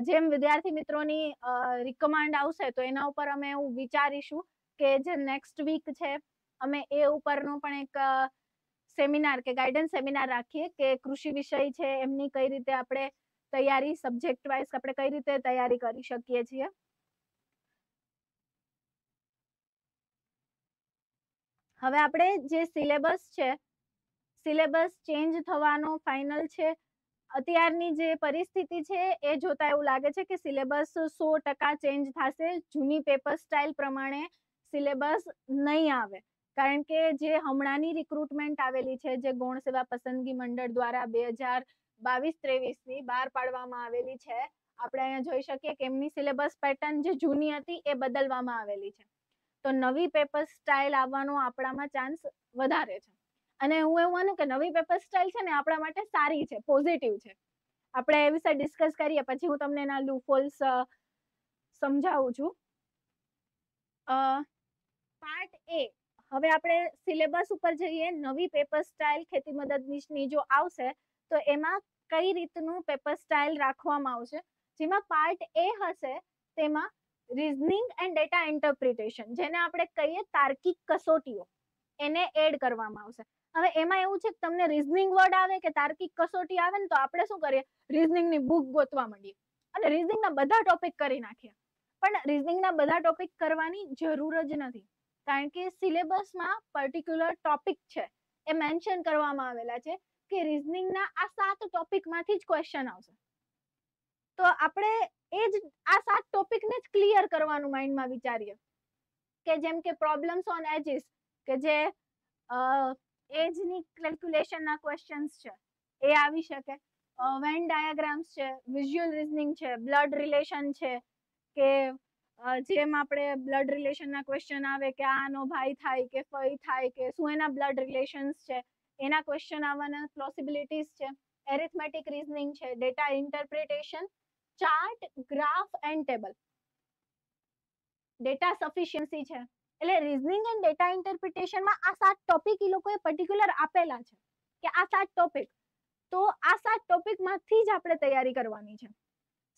જેમ વિદ્યાર્થી મિત્રોની રિકમાન્ડ આવશે તો એના ઉપર અમે એવું વિચારીશું કે જે નેક્સ્ટ વીક છે અમે એ ઉપરનું પણ એક સેમિનાર કે ગાઈડન્સ સેમિનાર રાખીએ કે કૃષિ વિષય છે એમની કઈ રીતે આપણે તૈયારી સબ્જેક્ટ વાઇઝ આપણે કઈ રીતે તૈયારી કરી શકીએ છીએ હવે આપણે જે સિલેબસ છે સિલેબસ ચેન્જ થવાનો ફાઇનલ છે અત્યારની જે પરિસ્થિતિ છે એ જોતા એવું લાગે છે કે સિલેબસ સો ટકા ચેન્જ થશે જૂની પેપર સ્ટાઇલ પ્રમાણે સિલેબસ નહીં આવે કારણ કે જે હમણાંની રિક્રુટમેન્ટ આવેલી છે જે ગૌણ સેવા પસંદગી મંડળ દ્વારા બે હજાર બાવીસ ત્રેવીસની બહાર પાડવામાં આવેલી છે આપણે અહીંયા જોઈ શકીએ કે એમની સિલેબસ પેટર્ન જે જૂની હતી એ બદલવામાં આવેલી છે તો નવી પેપર સ્ટાઇલ આવવાનો આપણામાં ચાન્સ વધારે છે અને હું એવું માનું કે નવી પેપર સ્ટાઇલ છે ને આપણા માટે સારી છે પોઝિટિવ છે આપણે એ વિશે ડિસ્કસ કરીએ પછી હું તમને એના લૂફોલ્સ સમજાવું છું પાર્ટ એ હવે આપણે સિલેબસ ઉપર જઈએ નવી પેપર સ્ટાઇલ ખેતી મદદનીશની જો આવશે તો એમાં કઈ રીતનું પેપર સ્ટાઇલ રાખવામાં આવશે જેમાં પાર્ટ એ હશે તેમાં રીઝનિંગ એન્ડ ડેટા ઇન્ટરપ્રિટેશન જેને આપણે કહીએ તાર્કિક કસોટીઓ એને એડ કરવામાં આવશે હવે એમાં એવું છે કે તમને રીઝનિંગ વર્ડ આવે કે તાર્કિક કસોટી આવે ને તો આપણે શું કરીએ રીઝનિંગની બુક ગોતવા માંડીએ અને રીઝનિંગના બધા ટોપિક કરી નાખીએ પણ રીઝનિંગના બધા ટોપિક કરવાની જરૂર જ નથી કારણ કે સિલેબસમાં પર્ટિક્યુલર ટોપિક છે એ મેન્શન કરવામાં આવેલા છે કે રીઝનિંગના આ સાત ટોપિકમાંથી જ ક્વેશ્ચન આવશે તો આપણે એ જ આ સાત ટોપિકને જ ક્લિયર કરવાનું માઇન્ડમાં વિચારીએ કે જેમ કે પ્રોબ્લેમ્સ ઓન એજીસ કે જે એજની કેલ્ક્યુલેશનના ક્વેશ્ચન્સ છે એ આવી શકે વેન ડાયાગ્રામ્સ છે વિઝ્યુઅલ રિઝનિંગ છે બ્લડ રિલેશન છે કે જેમ આપણે બ્લડ રિલેશનના ક્વેશ્ચન આવે કે આનો ભાઈ થાય કે ફઈ થાય કે શું એના બ્લડ રિલેશન્સ છે એના ક્વેશ્ચન આવવાના પોસિબિલિટીઝ છે એરિથમેટિક રીઝનિંગ છે data interpretation chart graph and table data sufficiency છે એટલે રીઝનિંગ એન્ડ ડેટા ઇન્ટરપ્રિટેશનમાં આ સાત ટોપિક એ લોકોએ પર્ટિક્યુલર આપેલા છે કે આ સાત ટોપિક તો આ સાત ટોપિકમાંથી જ આપણે તૈયારી કરવાની છે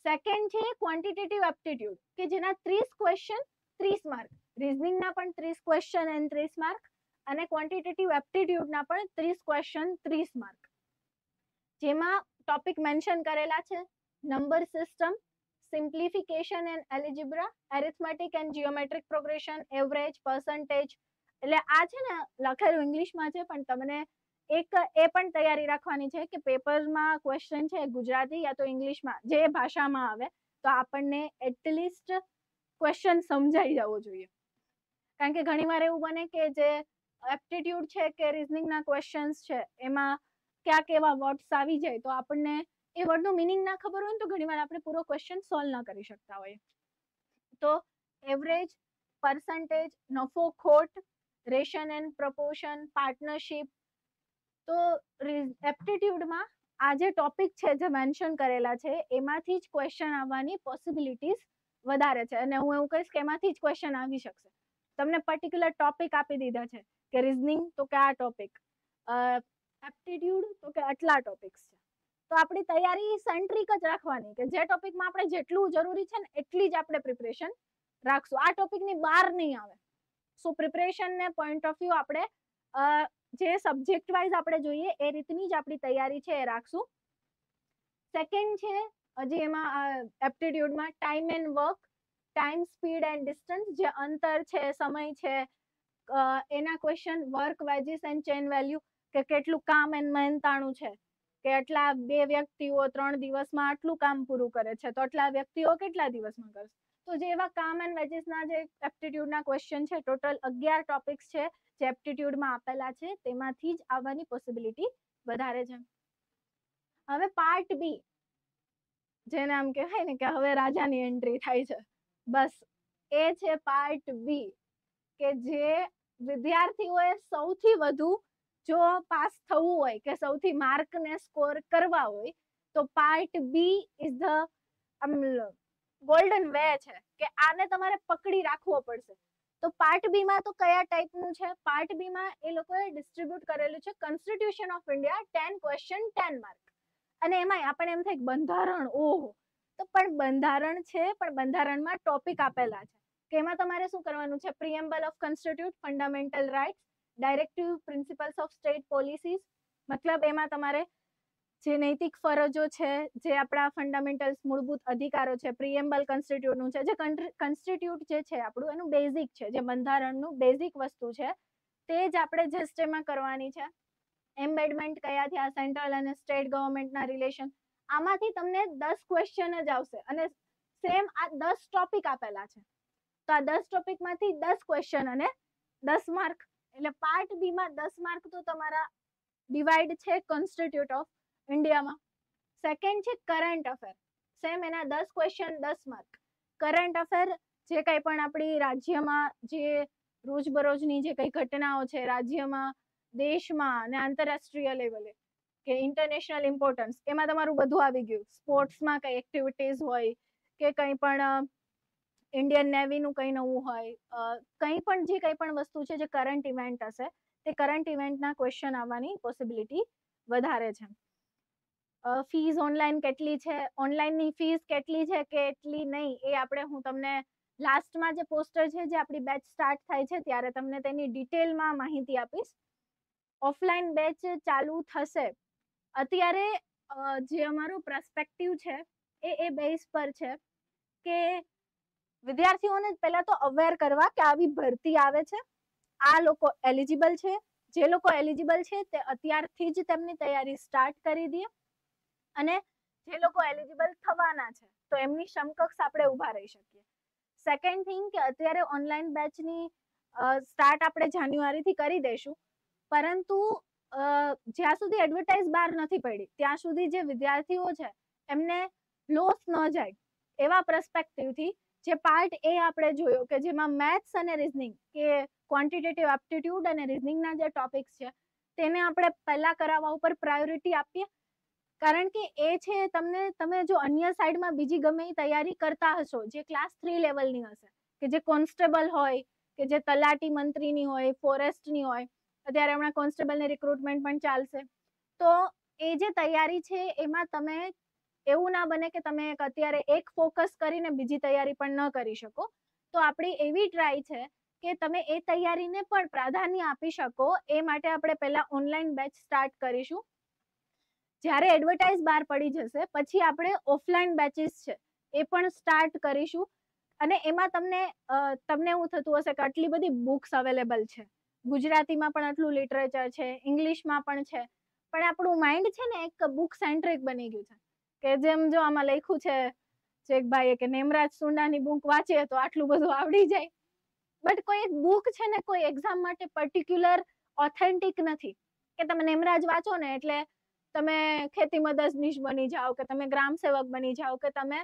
સેકન્ડ છે ક્વોન્ટિટેટિવ એપ્ટિટ્યુડ કે જેના ત્રીસ ક્વેશ્ચન ત્રીસ માર્ક રીઝનિંગના પણ ત્રીસ ક્વેશ્ચન એન્ડ ત્રીસ માર્ક અને ક્વોન્ટિટેટિવ એપ્ટિટ્યુડના પણ ત્રીસ ક્વેશ્ચન ત્રીસ માર્ક જેમાં ટોપિક મેન્શન કરેલા છે number system simplification and algebra arithmetic and geometric progression average percentage એટલે આ છે ને લખેલું ઇંગ્લિશમાં છે પણ તમને એક એ પણ તૈયારી રાખવાની છે કે પેપરમાં ક્વેશ્ચન છે ગુજરાતી યા તો ઇંગ્લિશમાં જે ભાષામાં આવે તો આપણને એટલીસ્ટ ક્વેશ્ચન સમજાઈ જવો જોઈએ કારણ કે ઘણીવાર એવું બને કે જે એપ્ટિટ્યુડ છે કે રિઝનિંગના ક્વેશ્ચન્સ છે એમાં ક્યાંક એવા વર્ડ્સ આવી જાય તો આપણને એ વર્ડનું મિનિંગ ના ખબર હોય ને તો ઘણીવાર આપણે પૂરો ક્વેશ્ચન સોલ્વ ના કરી શકતા હોય તો એવરેજ પર્સન્ટેજ નફો ખોટ રેશન એન્ડ પ્રપોર્શન પાર્ટનરશિપ તો એપ્ટિટ્યુડમાં આ જે ટોપિક છે જે મેન્શન કરેલા છે એમાંથી જ ક્વેશ્ચન આવવાની પોસિબિલિટીઝ વધારે છે અને હું એવું કહીશ કે એમાંથી જ ક્વેશ્ચન આવી શકશે તમને પર્ટિક્યુલર ટોપિક આપી દીધા છે કે રિઝનિંગ તો કે આ ટોપિક એપ્ટિટ્યુડ તો કે આટલા ટોપિક્સ છે તો આપણી તૈયારી સેન્ટ્રિક જ રાખવાની કે જે ટોપિકમાં આપણે જેટલું જરૂરી છે ને એટલી જ આપણે પ્રિપરેશન રાખશું આ ટોપિકની બહાર નહીં આવે સો પ્રિપરેશનને પોઈન્ટ ઓફ વ્યૂ આપણે જે સબ્જેક્ટ વાઇઝ આપણે જોઈએ એ રીતની જ આપણી તૈયારી છે એ રાખશું સેકન્ડ છે જે એમાં એપ્ટિટ્યૂડમાં time and work time speed and distance જે અંતર છે સમય છે એના question work wages and chain value કે કેટલું કામ એન્ડ મહેનતાણું છે કે આટલા બે વ્યક્તિઓ ત્રણ દિવસમાં આટલું કામ પૂરું કરે છે તો આટલા વ્યક્તિઓ કેટલા દિવસમાં કરશે તો જે એવા કામ એન્ડ વેજીસના જે એપ્ટિટ્યૂડના ક્વેશ્ચન છે ટોટલ અગિયાર ટોપિક્સ છે જે એપ્ટિટ્યૂડમાં આપેલા છે તેમાંથી જ આવવાની પોસિબિલિટી વધારે છે હવે પાર્ટ બી જેને આમ કહેવાય ને કે હવે રાજાની એન્ટ્રી થાય છે બસ એ છે પાર્ટ બી કે જે વિદ્યાર્થીઓએ સૌથી વધુ જો પાસ થવું હોય કે સૌથી માર્ક ને સ્કોર કરવા હોય તો part B is the golden way છે કે આને તમારે પકડી રાખવો પડશે તો પાર્ટ બી માં તો કયા ટાઈપનું છે પાર્ટ બી માં એ લોકોએ ડિસ્ટ્રીબ્યુટ કરેલું છે constitution of India ten question ten mark અને એમાં આપણે એમ થાય બંધારણ ઓહો તો પણ બંધારણ છે પણ બંધારણમાં ટોપિક આપેલા છે કે એમાં તમારે શું કરવાનું છે preamble of constitute fundamental rights directive principles of state policies મતલબ એમાં તમારે જે નૈતિક ફરજો છે જે આપણા ફંડામેન્ટલ્સ મૂળભૂત અધિકારો છે પ્રિએમ્બલ કોન્સ્ટિટ્યુટનું છે જે કન્સ્ટિટ્યુટ જે છે આપણું એનું બેઝિક છે જે બંધારણનું બેઝિક વસ્તુ છે તે જ આપણે જસ્ટેમાં કરવાની છે એમ્બેડમેન્ટ કયા થયા સેન્ટ્રલ અને સ્ટેટ ગવર્મેન્ટના રિલેશન આમાંથી તમને દસ ક્વેશ્ચન જ આવશે અને સેમ આ દસ ટોપિક આપેલા છે તો આ દસ ટોપિકમાંથી દસ ક્વેશ્ચન અને દસ માર્ક એટલે પાર્ટ બી માં દસ માર્ક તો તમારા ડિવાઈડ છે કોન્સ્ટિટ્યુટ ઓફ ઇન્ડિયામાં સેકન્ડ છે કરંટ અફેર સેમ એના દસ ક્વેશ્ચન દસ માર્ક કરંટ અફેર જે કંઈ પણ આપણી રાજ્યમાં જે રોજબરોજની જે કંઈ ઘટનાઓ છે રાજ્યમાં દેશમાં અને આંતરરાષ્ટ્રીય લેવલે કે ઇન્ટરનેશનલ ઇમ્પોર્ટન્સ એમાં તમારું બધું આવી ગયું સ્પોર્ટ્સમાં કઈ એક્ટિવિટીઝ હોય કે કંઈ પણ ઇન્ડિયન નેવીનું કંઈ નવું હોય કંઈ પણ જે કંઈ પણ વસ્તુ છે જે કરંટ ઇવેન્ટ હશે તે કરંટ ઇવેન્ટના ક્વેશ્ચન આવવાની પોસિબિલિટી વધારે છે ફીઝ ઓનલાઈન કેટલી છે ઓનલાઈનની ફીઝ કેટલી છે કે એટલી નહીં એ આપણે હું તમને લાસ્ટમાં જે પોસ્ટર છે જે આપણી બેચ સ્ટાર્ટ થાય છે ત્યારે તમને તેની ડિટેલમાં માહિતી આપીશ ઓફલાઈન બેચ ચાલુ થશે અત્યારે જે અમારું પ્રસ્પેક્ટિવ છે એ એ બેઝ પર છે કે વિદ્યાર્થીઓને પહેલા તો અવેર કરવા કે આવી ભરતી આવે છે આ લોકો એલિજિબલ છે જે લોકો એલિજિબલ છે તે અત્યારથી જ તેમની તૈયારી સ્ટાર્ટ કરી દે અને જે લોકો એલિજિબલ થવાના છે તો એમની સમકક્ષ આપણે ઊભા રહી શકીએ સેકન્ડ થિંગ કે અત્યારે ઓનલાઈન બેચની સ્ટાર્ટ આપણે જાન્યુઆરીથી કરી દઈશું પરંતુ જ્યાં સુધી એડવર્ટાઇઝ બહાર નથી પડી ત્યાં સુધી જે વિદ્યાર્થીઓ છે એમને લોસ ન જાય એવા પ્રસ્પેક્ટિવથી જે પાર્ટ એ આપણે જોયો કે જેમાં મેથ્સ અને રિઝનિંગ કે ક્વોન્ટિટેટિવ એપ્ટિટ્યૂડ અને રિઝનિંગના જે ટોપિક્સ છે તેને આપણે પહેલાં કરાવવા ઉપર પ્રાયોરિટી આપીએ કારણ કે એ છે તમને તમે જો અન્ય સાઈડમાં બીજી ગમે તૈયારી કરતા હશો જે ક્લાસ થ્રી લેવલની હશે કે જે કોન્સ્ટેબલ હોય કે જે તલાટી મંત્રીની હોય ફોરેસ્ટની હોય અત્યારે હમણાં કોન્સ્ટેબલની રિક્રુટમેન્ટ પણ ચાલશે તો એ જે તૈયારી છે એમાં તમે એવું ના બને કે તમે અત્યારે એક ફોકસ કરીને બીજી તૈયારી પણ ન કરી શકો તો આપણી એવી ટ્રાય છે કે તમે એ તૈયારીને પણ પ્રાધાન્ય આપી શકો એ માટે આપણે પહેલા ઓનલાઈન બેચ સ્ટાર્ટ કરીશું જ્યારે એડવર્ટાઇઝ બહાર પડી જશે પછી આપણે ઓફલાઈન બેચીસ છે એ પણ સ્ટાર્ટ કરીશું અને એમાં તમને તમને એવું થતું હશે કે આટલી બધી બુક્સ અવેલેબલ છે ગુજરાતીમાં પણ આટલું લિટરેચર છે ઇંગ્લિશમાં પણ છે પણ આપણું માઇન્ડ છે ને એક બુક સેન્ટ્રિક બની ગયું છે કે જેમ જો આમાં લખ્યું છે ચેકભાઈએ કે નેમરાજ સુંડાની બુક વાંચીએ તો આટલું બધું આવડી જાય બટ કોઈ એક બુક છે ને કોઈ એક્ઝામ માટે પર્ટિક્યુલર ઓથેન્ટિક નથી કે તમે નેમરાજ વાંચો ને એટલે તમે ખેતી મદદનીશ બની જાઓ કે તમે ગ્રામ સેવક બની જાઓ કે તમે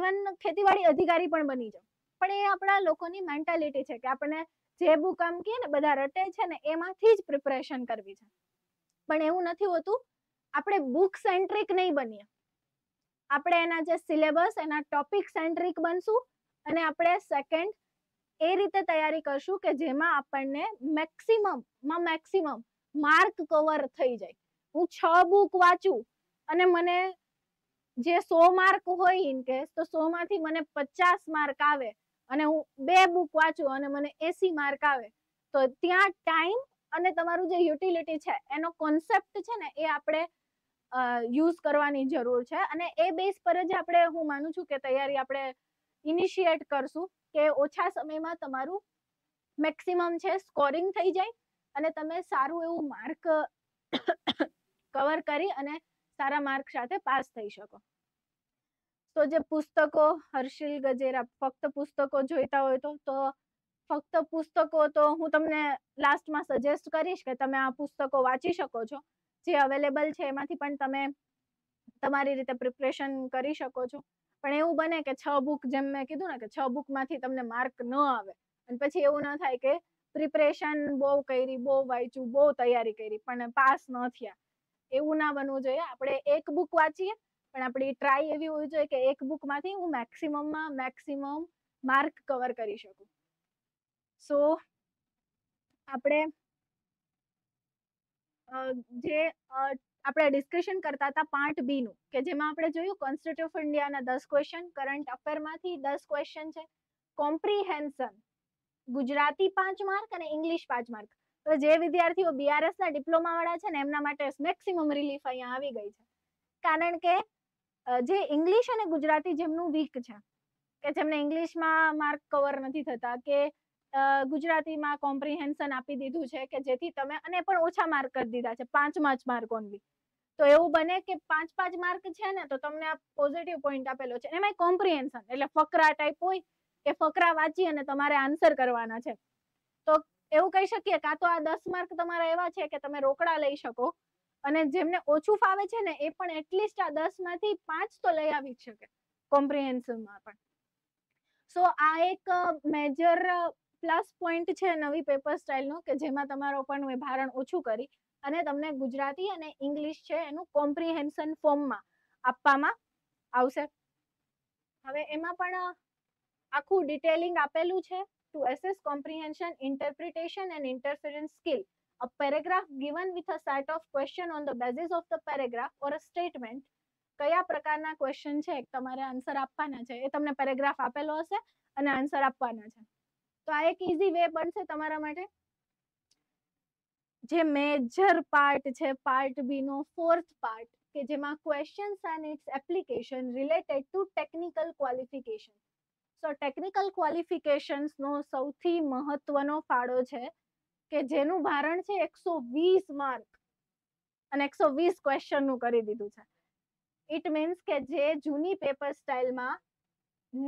ઇવન ખેતીવાડી અધિકારી પણ બની જાઓ પણ એ આપણા લોકોની મેન્ટાલિટી છે કે આપણે જે બુક આમ કહીએ ને બધા રટે છે ને એમાંથી જ પ્રિપરેશન કરવી છે પણ એવું નથી હોતું આપણે બુક સેન્ટ્રિક નહીં બનીએ આપણે એના જે સિલેબસ એના ટોપિક સેન્ટ્રિક બનશું અને આપણે સેકન્ડ એ રીતે તૈયારી કરશું કે જેમાં આપણને મેક્સિમમમાં મેક્સિમમ માર્ક કવર થઈ જાય હું છ બુક વાંચું અને મને જે સો માર્ક હોય ઇન કેસ તો સો માંથી મને પચાસ માર્ક આવે અને હું બે બુક વાંચું અને મને એસી માર્ક આવે તો ત્યાં ટાઈમ અને તમારું જે યુટિલિટી છે એનો કોન્સેપ્ટ છે ને એ આપણે યુઝ કરવાની જરૂર છે અને એ બેઝ પર જ આપણે હું માનું છું કે તૈયારી આપણે ઇનિશિએટ કરશું કે ઓછા સમયમાં તમારું મેક્સિમમ છે સ્કોરિંગ થઈ જાય અને તમે સારું એવું માર્ક કવર કરી અને સારા માર્ક સાથે પાસ થઈ શકો તો જે પુસ્તકો હર્ષિલ ગજેરા ફક્ત પુસ્તકો જોઈતા હોય તો તો ફક્ત પુસ્તકો તો હું તમને લાસ્ટમાં સજેસ્ટ કરીશ કે તમે આ પુસ્તકો વાંચી શકો છો જે અવેલેબલ છે એમાંથી પણ તમે તમારી રીતે પ્રિપરેશન કરી શકો છો પણ એવું બને કે છ બુક જેમ મેં કીધું ને કે છ બુકમાંથી તમને માર્ક ન આવે અને પછી એવું ન થાય કે પ્રિપરેશન બહુ કરી બહુ વાંચ્યું બહુ તૈયારી કરી પણ પાસ ન થયા એવું ના બનવું જોઈએ આપણે એક બુક વાંચીએ પણ આપણી ટ્રાય એવી હોવી જોઈએ કે એક બુકમાંથી હું મેક્સિમમમાં મેક્સિમમ માર્ક કવર કરી શકું સો આપણે જે આપણે ડિસ્કશન કરતા હતા પાર્ટ બી નું કે જેમાં આપણે જોયું કોન્સ્ટિટ્યુ ઓફ ઇન્ડિયાના દસ ક્વેશ્ચન કરંટ અફેરમાંથી દસ ક્વેશ્ચન છે કોમ્પ્રિહેન્શન ગુજરાતી પાંચ માર્ક અને ઇંગ્લિશ પાંચ માર્ક તો જે વિદ્યાર્થીઓ બીઆરએસ ના ડિપ્લોમા વાળા છે ને એમના માટે મેક્સિમમ રિલીફ અહીંયા આવી ગઈ છે કારણ કે જે ઇંગ્લિશ અને ગુજરાતી જેમનું વીક છે કે જેમને ઇંગ્લિશમાં માર્ક કવર નથી થતા કે ગુજરાતીમાં કોમ્પ્રિહેન્શન આપી દીધું છે કે જેથી તમે અને પણ ઓછા માર્ક જ દીધા છે પાંચમાં જ માર્ક ઓનલી તો એવું બને કે પાંચ પાંચ માર્ક છે ને તો તમને આ પોઝિટિવ પોઈન્ટ આપેલો છે એમાં કોમ્પ્રિહેન્શન એટલે ફકરા ટાઈપ હોય કે ફકરા વાંચી અને તમારે આન્સર કરવાના છે તો એવું કહી શકીએ કાં તો આ દસ માર્ક તમારા એવા છે કે તમે રોકડા લઈ શકો અને જેમને ઓછું ફાવે છે ને એ પણ એટલીસ્ટ આ દસ માંથી પાંચ તો લઈ આવી જ શકે કોમ્પ્રિહેન્સિવમાં પણ સો આ એક મેજર પ્લસ પોઈન્ટ છે નવી પેપર સ્ટાઇલનો કે જેમાં તમારો પણ મેં ભારણ ઓછું કરી અને તમને ગુજરાતી અને ઇંગ્લિશ છે એનું કોમ્પ્રિહેન્શન ફોર્મમાં આપવામાં આવશે હવે એમાં પણ આખું ડિટેલિંગ આપેલું છે to assess comprehension interpretation and interference skill a paragraph given with a set of question on the basis of the paragraph or a statement કયા પ્રકારના ક્વેશ્ચન છે તમારે આન્સર આપવાના છે એ તમને પેરેગ્રાફ આપેલો હશે અને આન્સર આપવાના છે તો આ એક ઇઝી વે બનશે તમારા માટે જે મેજર પાર્ટ છે પાર્ટ બી નો ફોર્થ પાર્ટ કે જેમાં questions and it's application related to technical qualification so technical નો સૌથી મહત્વનો ફાળો છે કે જેનું ભારણ છે એકસો વીસ માર્ક અને એકસો વીસ ક્વેશ્ચનનું કરી દીધું છે ઇટ મીન્સ કે જે જૂની પેપર સ્ટાઇલમાં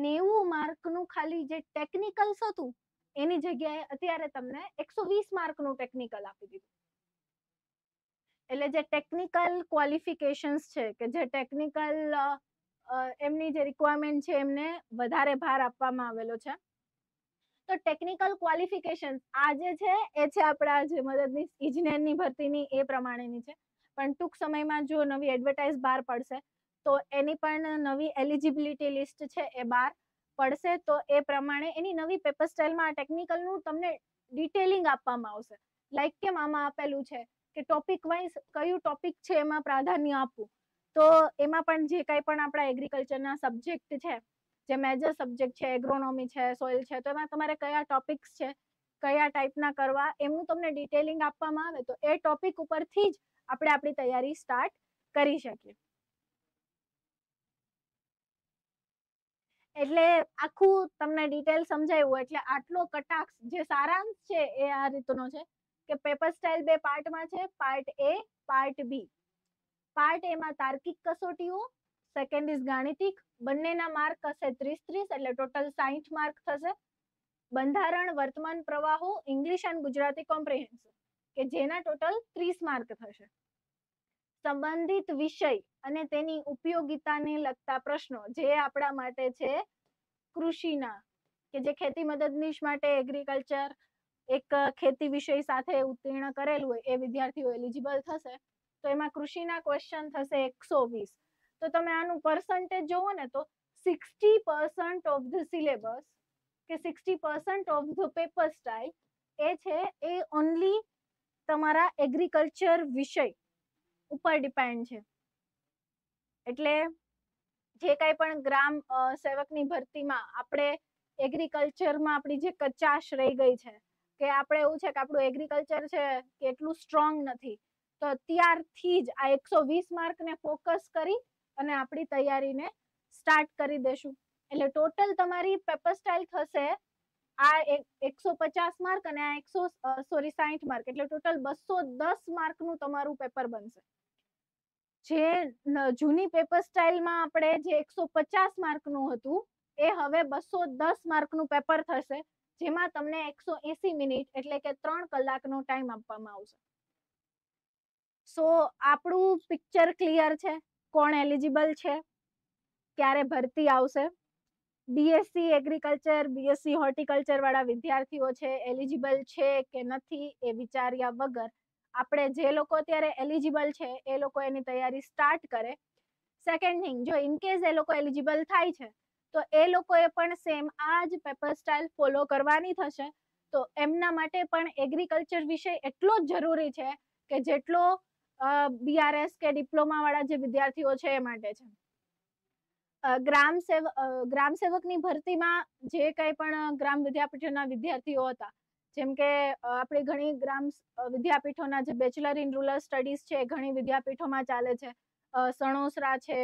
નેવું માર્કનું ખાલી જે ટેકનિકલ્સ હતું એની જગ્યાએ અત્યારે તમને એકસો વીસ માર્કનું ટેકનિકલ આપી દીધું એટલે જે ટેકનિકલ ક્વોલિફિકેશન્સ છે કે જે ટેકનિકલ એમની જે રિક્વાયરમેન્ટ છે એમને વધારે ભાર આપવામાં આવેલો છે તો ટેકનિકલ ક્વોલિફિકેશન આ જે છે એ છે આપણા જે મદદની ઇજનેરની ભરતીની એ પ્રમાણેની છે પણ ટૂંક સમયમાં જો નવી એડવર્ટાઇઝ બહાર પડશે તો એની પણ નવી એલિજિબિલિટી લિસ્ટ છે એ બહાર પડશે તો એ પ્રમાણે એની નવી પેપર સ્ટાઇલમાં આ ટેકનિકલનું તમને ડિટેલિંગ આપવામાં આવશે લાઈક કેમ આમાં આપેલું છે કે ટોપિક વાઇઝ કયું ટોપિક છે એમાં પ્રાધાન્ય આપવું તો એમાં પણ જે કંઈ પણ આપણા એગ્રીકલ્ચરના સબ્જેક્ટ છે જે મેજર સબ્જેક્ટ છે એગ્રોનોમી છે સોઇલ છે તો એમાં તમારે કયા ટોપિક્સ છે કયા ટાઈપના કરવા એમનું તમને ડિટેલિંગ આપવામાં આવે તો એ ટોપિક ઉપરથી જ આપણે આપણી તૈયારી સ્ટાર્ટ કરી શકીએ એટલે આખું તમને ડિટેલ સમજાયું એટલે આટલો કટાક્ષ જે સારાંશ છે એ આ રીતનો છે કે પેપર સ્ટાઇલ બે પાર્ટમાં છે part A part B part એમાં તાર્કિક કસોટીઓ સેકન્ડ ઇઝ ગાણિતિક બંનેના માર્ક હશે ત્રીસ ત્રીસ એટલે ટોટલ સાઈઠ માર્ક થશે બંધારણ વર્તમાન પ્રવાહો ઇંગ્લિશ એન્ડ ગુજરાતી કોમ્પ્રિહેન્સિવ કે જેના ટોટલ ત્રીસ માર્ક થશે સંબંધિત વિષય અને તેની ઉપયોગિતાને લગતા પ્રશ્નો જે આપણા માટે છે કૃષિના કે જે ખેતી મદદનીશ માટે એગ્રીકલ્ચર એક ખેતી વિષય સાથે ઉત્તીર્ણ કરેલું હોય એ વિદ્યાર્થીઓ એલિજિબલ થશે તો એમાં કૃષિના ક્વેશ્ચન થશે એકસો વીસ તો તમે આનું પર્સન્ટેજ જોવો ને તો sixty percent of the syllabus કે sixty percent of the paper style એ છે એ ઓનલી તમારા એગ્રીકલ્ચર વિષય ઉપર ડિપેન્ડ છે એટલે જે કાંઈ પણ ગ્રામ સેવકની ભરતીમાં આપણે એગ્રીકલ્ચરમાં આપણી જે કચાશ રહી ગઈ છે કે આપણે એવું છે કે આપણું એગ્રીકલ્ચર છે કે એટલું સ્ટ્રોંગ નથી તો અત્યારથી જ આ એકસો વીસ માર્કને ફોકસ કરી અને આપણી તૈયારીને સ્ટાર્ટ કરી દેશું એટલે ટોટલ તમારી પેપર સ્ટાઇલ થશે આ એકસો પચાસ માર્ક અને આ એકસો સોરી સાહીઠ માર્ક એટલે ટોટલ બસો દસ માર્ક નું તમારું પેપર બનશે જે જૂની પેપર સ્ટાઇલમાં આપણે જે એકસો પચાસ માર્કનું હતું એ હવે બસો દસ માર્કનું પેપર થશે જેમાં તમને એકસો એસી મિનિટ એટલે કે ત્રણ કલાકનો ટાઈમ આપવામાં આવશે સો આપણું પિક્ચર ક્લિયર છે કોણ એલિજિબલ છે ક્યારે ભરતી આવશે બીએસસી એગ્રીકલ્ચર બીએસસી હોર્ટિકલ્ચર વાળા વિદ્યાર્થીઓ છે એલિજિબલ છે કે નથી એ વિચાર્યા વગર આપણે જે લોકો અત્યારે એલિજિબલ છે એ લોકો એની તૈયારી સ્ટાર્ટ કરે સેકન્ડ થિંગ જો ઇન કેસ એ લોકો એલિજિબલ થાય છે તો એ લોકોએ પણ સેમ આ જ પેપર સ્ટાઇલ ફોલો કરવાની થશે તો એમના માટે પણ એગ્રીકલ્ચર વિષય એટલો જ જરૂરી છે કે જેટલો બીઆરએસ કે ડિપ્લોમા વાળા જે વિદ્યાર્થીઓ છે એ માટે છે ગ્રામ સેવ ગ્રામ સેવકની ભરતીમાં જે કંઈ પણ ગ્રામ વિદ્યાપીઠોના વિદ્યાર્થીઓ હતા જેમ કે આપણે ઘણી ગ્રામ વિદ્યાપીઠોના જે બેચલર ઇન રૂરલ સ્ટડીઝ છે ઘણી વિદ્યાપીઠોમાં ચાલે છે સણોસરા છે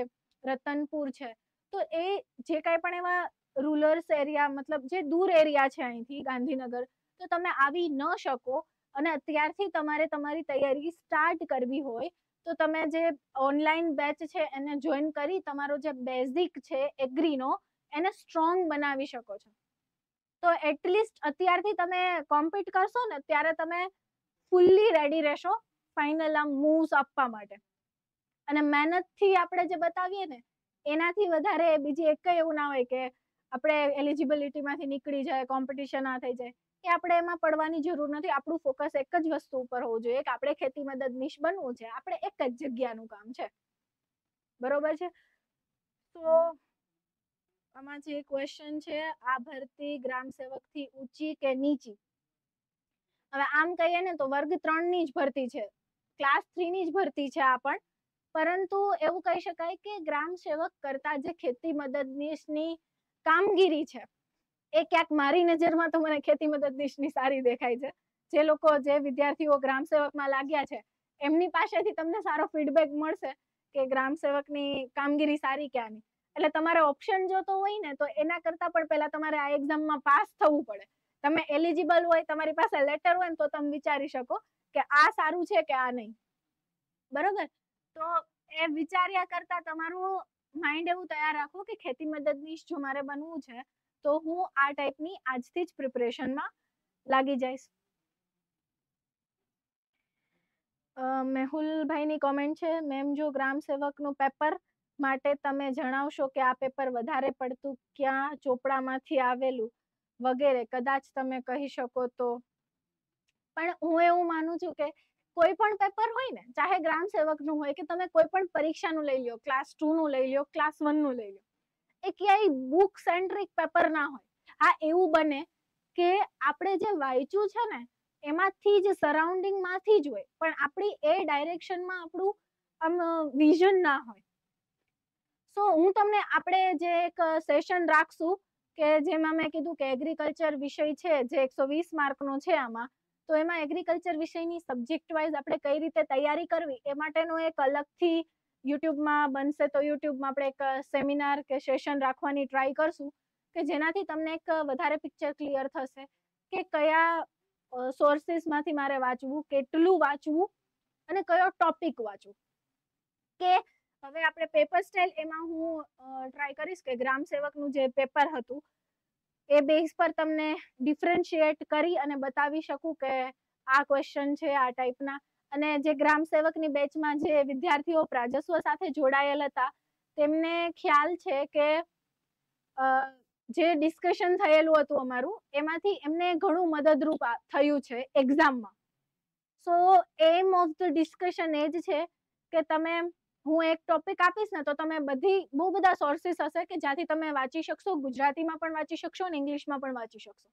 રતનપુર છે તો એ જે કાંઈ પણ એવા રૂરલ્સ એરિયા મતલબ જે દૂર એરિયા છે અહીંથી ગાંધીનગર તો તમે આવી ન શકો અને અત્યારથી તમારે તમારી તૈયારી સ્ટાર્ટ કરવી હોય તો તમે જે ઓનલાઈન બેચ છે એને જોઈન કરી તમારો જે બેઝિક છે એગ્રીનો એને સ્ટ્રોંગ બનાવી શકો છો તો એટલીસ્ટ અત્યારથી તમે કોમ્પિટ કરશો ને ત્યારે તમે ફૂલ્લી રેડી રહેશો ફાઇનલ આમ મૂવ્સ આપવા માટે અને મહેનતથી આપણે જે બતાવીએ ને એનાથી વધારે બીજી એક એવું ના હોય કે આપણે એલિજિબિલિટીમાંથી નીકળી જાય કોમ્પિટિશન આ થઈ જાય કે આપણે એમાં પડવાની જરૂર નથી આપણું ફોકસ એક જ વસ્તુ ઉપર હોવું જોઈએ કે આપણે ખેતી મદદનીશ બનવું છે આપણે એક જ જગ્યાનું કામ છે બરોબર છે તો આમાં જે ક્વેશ્ચન છે આ ભરતી ગ્રામ સેવક થી ઊંચી કે નીચી હવે આમ કહીએ ને તો વર્ગ ત્રણ ની જ ભરતી છે ક્લાસ થ્રી ની જ ભરતી છે આ પણ પરંતુ એવું કહી શકાય કે ગ્રામ સેવક કરતા જે ખેતી મદદનીશ ની કામગીરી છે એ ક્યાંક મારી નજરમાં તો મને ખેતી મદદનીશની સારી દેખાય છે જે લોકો જે વિદ્યાર્થીઓ ગ્રામ સેવકમાં લાગ્યા છે એમની પાસેથી તમને સારો ફીડબેક મળશે કે ગ્રામ સેવકની કામગીરી સારી કે આની એટલે તમારે ઓપ્શન જોતો હોય ને તો એના કરતાં પણ પહેલા તમારે આ એક્ઝામમાં પાસ થવું પડે તમે એલિજિબલ હોય તમારી પાસે લેટર હોય તો તમે વિચારી શકો કે આ સારું છે કે આ નહીં બરોબર તો એ વિચાર્યા કરતા તમારું માઇન્ડ એવું તૈયાર રાખો કે ખેતી મદદનીશ જો મારે બનવું છે તો હું આ ટાઈપની આજથી જ પ્રિપરેશનમાં લાગી જઈશ મેહુલભાઈની કોમેન્ટ છે મેમ જો ગ્રામ સેવકનું પેપર માટે તમે જણાવશો કે આ પેપર વધારે પડતું ક્યાં ચોપડામાંથી આવેલું વગેરે કદાચ તમે કહી શકો તો પણ હું એવું માનું છું કે કોઈ પણ પેપર હોય ને ચાહે ગ્રામ સેવકનું હોય કે તમે કોઈ પણ પરીક્ષાનું લઈ લો ક્લાસ ટુ નું લઈ લો ક્લાસ વન નું લઈ લો એ ક્યાંય બુક સેન્ટ્રિક પેપર ના હોય આ એવું બને કે આપણે જે વાંચ્યું છે ને એમાંથી જ સરાઉન્ડિંગમાંથી જ હોય પણ આપણી એ ડાયરેક્શનમાં આપણું આમ વિઝન ના હોય સો હું તમને આપણે જે એક સેશન રાખશું કે જેમાં મેં કીધું કે એગ્રીકલ્ચર વિષય છે જે એકસો વીસ માર્કનો છે આમાં તો એમાં એગ્રીકલ્ચર વિષયની સબ્જેક્ટ વાઇઝ આપણે કઈ રીતે તૈયારી કરવી એ માટેનો એક અલગથી યુટ્યુબમાં બનશે તો યુટ્યુબમાં આપણે એક સેમિનાર કે સેશન રાખવાની ટ્રાય કરશું કે જેનાથી તમને એક વધારે પિક્ચર ક્લિયર થશે કે કયા સોર્સીસમાંથી મારે વાંચવું કેટલું વાંચવું અને કયો ટોપિક વાંચવું કે હવે આપણે પેપર સ્ટાઇલ એમાં હું ટ્રાય કરીશ કે ગ્રામ સેવકનું જે પેપર હતું એ બેઝ પર તમને ડિફરન્શિએટ કરી અને બતાવી શકું કે આ ક્વેશ્ચન છે આ ટાઈપના અને જે ગ્રામ સેવકની બેચમાં જે વિદ્યાર્થીઓ પ્રાજસ્વ સાથે જોડાયેલ હતા તેમને ખ્યાલ છે કે જે ડિસ્કશન થયેલું હતું અમારું એમાંથી એમને ઘણું મદદરૂપ થયું છે એક્ઝામમાં so aim of the discussion એ જ છે કે તમે હું એક ટોપિક આપીશ ને તો તમે બધી બહુ બધા સોર્સિસ હશે કે જ્યાંથી તમે વાંચી શકશો ગુજરાતીમાં પણ વાંચી શકશો ને ઇંગ્લિશમાં પણ વાંચી શકશો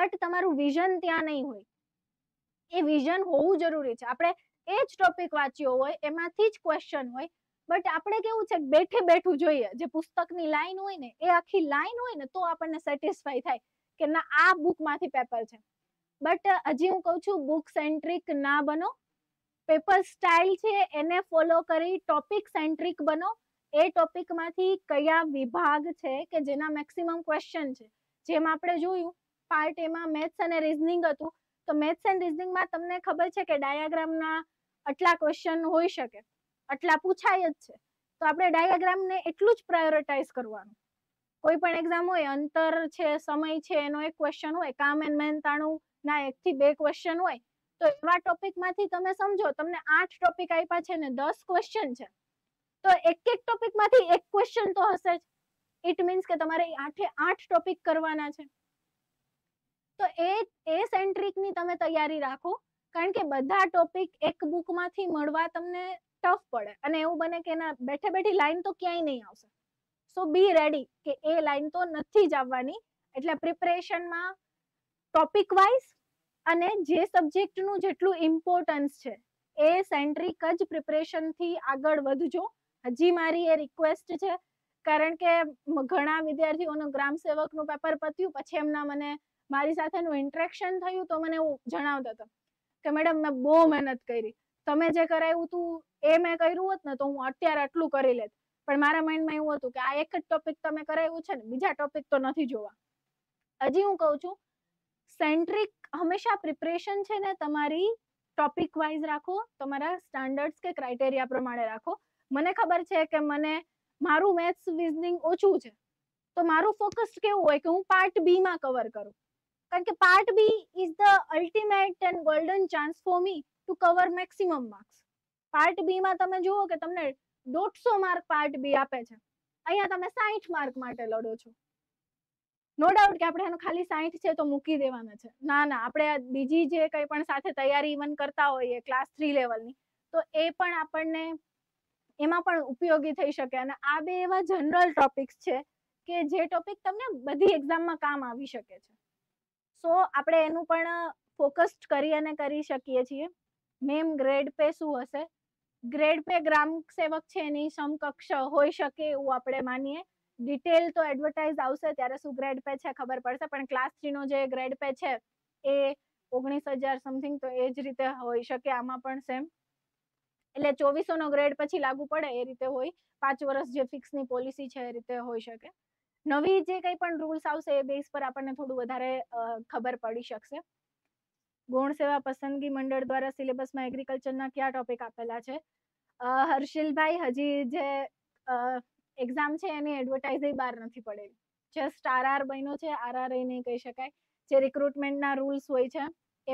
બટ તમારું વિઝન ત્યાં નહીં હોય એ વિઝન હોવું જરૂરી છે આપણે એ જ ટોપિક વાંચ્યો હોય એમાંથી જ ક્વેશ્ચન હોય બટ આપણે કેવું છે બેઠે બેઠું જોઈએ જે પુસ્તકની લાઈન હોય ને એ આખી લાઈન હોય ને તો આપણને સેટિસ્ફાય થાય કે ના આ બુકમાંથી પેપર છે બટ હજી હું કહું છું બુક સેન્ટ્રિક ના બનો પેપર સ્ટાઇલ છે એને ફોલો કરી ટોપિક સેન્ટ્રિક બનો એ ટોપિકમાંથી કયા વિભાગ છે કે જેના મેક્સિમમ ક્વેશ્ચન છે જેમ આપણે જોયું પાર્ટ એમાં મેથ્સ અને રિઝનિંગ હતું તો મેથ્સ એન્ડ રિઝનિંગમાં તમને ખબર છે કે ડાયાગ્રામના આટલા ક્વેશ્ચન હોઈ શકે આટલા પૂછાય જ છે તો આપણે ડાયાગ્રામને એટલું જ પ્રાયોરિટાઈઝ કરવાનું કોઈ પણ એક્ઝામ હોય અંતર છે સમય છે એનો એક ક્વેશ્ચન હોય કામ એન્ડ મહેનતાણું ના એકથી બે ક્વેશ્ચન હોય તો એવા ટોપિકમાંથી તમે સમજો તમને આઠ ટોપિક આપ્યા છે ને દસ ક્વેશ્ચન છે તો એક એક ટોપિકમાંથી એક ક્વેશ્ચન તો હશે જ ઇટ મીન્સ કે તમારે આઠે આઠ ટોપિક કરવાના છે તો એ એ સેન્ટ્રિકની તમે તૈયારી રાખો કારણ કે બધા ટોપિક એક બુકમાંથી મળવા તમને ટફ પડે અને એવું બને કે ના બેઠે બેઠી લાઈન તો ક્યાંય નહીં આવશે સો બી રેડી કે એ લાઈન તો નથી જ આવવાની એટલે પ્રિપરેશનમાં ટોપિક વાઇઝ અને જે સબ્જેક્ટનું જેટલું ઇમ્પોર્ટન્સ છે એ સેન્ટ્રિક જ પ્રિપરેશનથી આગળ વધજો હજી મારી એ રિક્વેસ્ટ છે કારણ કે ઘણા વિદ્યાર્થીઓનો ગ્રામ સેવકનું પેપર પત્યું પછી એમના મને મારી સાથેનું ઇન્ટરેક્શન થયું તો મને એવું જણાવતા હતા કે મેડમ મેં બહુ મહેનત કરી તમે જે કરાયું હતું એ મેં કર્યું હોત ને તો હું અત્યારે આટલું કરી લેત પણ મારા માઇન્ડમાં એવું હતું કે આ એક જ ટોપિક તમે કરાવ્યું છે ને બીજા ટોપિક તો નથી જોવા હજી હું કહું છું સેન્ટ્રિક હંમેશા પ્રિપરેશન છે ને તમારી ટોપિક વાઇઝ રાખો તમારા સ્ટાન્ડર્ડ્સ કે ક્રાઇટેરિયા પ્રમાણે રાખો મને ખબર છે કે મને મારું મેથ્સ રિઝનિંગ ઓછું છે તો મારું ફોકસ કેવું હોય કે હું પાર્ટ બી માં કવર કરું કારણ કે part B is the ultimate and golden chance for me to cover maximum marks part B માં તમે જુઓ કે તમને દોઢસો માર્ક પાર્ટ બી આપે છે અહીંયા તમે સાહીઠ માર્ક માટે લડો છો નો ડાઉટ કે આપણે એનું ખાલી સાહીઠ છે તો મૂકી દેવાના છે ના ના આપણે બીજી જે કંઈ પણ સાથે તૈયારી ઇવન કરતા હોઈએ ક્લાસ થ્રી લેવલની તો એ પણ આપણને એમાં પણ ઉપયોગી થઈ શકે અને આ બે એવા જનરલ ટોપિક્સ છે કે જે ટોપિક તમને બધી એક્ઝામમાં કામ આવી શકે છે સો આપણે એનું પણ ફોકસ્ડ કરી અને કરી શકીએ છીએ મેમ ગ્રેડ પે શું હશે ગ્રેડ પે ગ્રામ સેવક છે એની સમકક્ષ હોઈ શકે એવું આપણે માનીએ ડિટેલ તો એડવર્ટાઇઝ આવશે ત્યારે શું ગ્રેડ પે છે ખબર પડશે પણ ક્લાસ થ્રીનો જે ગ્રેડ પે છે એ ઓગણીસ હજાર સમથિંગ તો એ જ રીતે હોઈ શકે આમાં પણ સેમ એટલે ચોવીસોનો ગ્રેડ પછી લાગુ પડે એ રીતે હોય પાંચ વર્ષ જે ફિક્સ ની પોલિસી છે એ રીતે હોઈ શકે નવી જે કંઈ પણ રૂલ્સ આવશે એ બેઝ પર આપણને થોડું વધારે ખબર પડી શકશે ગૌણ સેવા પસંદગી મંડળ દ્વારા સિલેબસમાં એગ્રીકલ્ચરના કયા ટોપિક આપેલા છે હર્ષિલભાઈ હજી જે એક્ઝામ છે એની એડવર્ટાઇઝ બહાર નથી પડેલી જસ્ટ આરઆર બન્યો છે આરઆર એ નહીં કહી શકાય જે રિક્રુટમેન્ટના રૂલ્સ હોય છે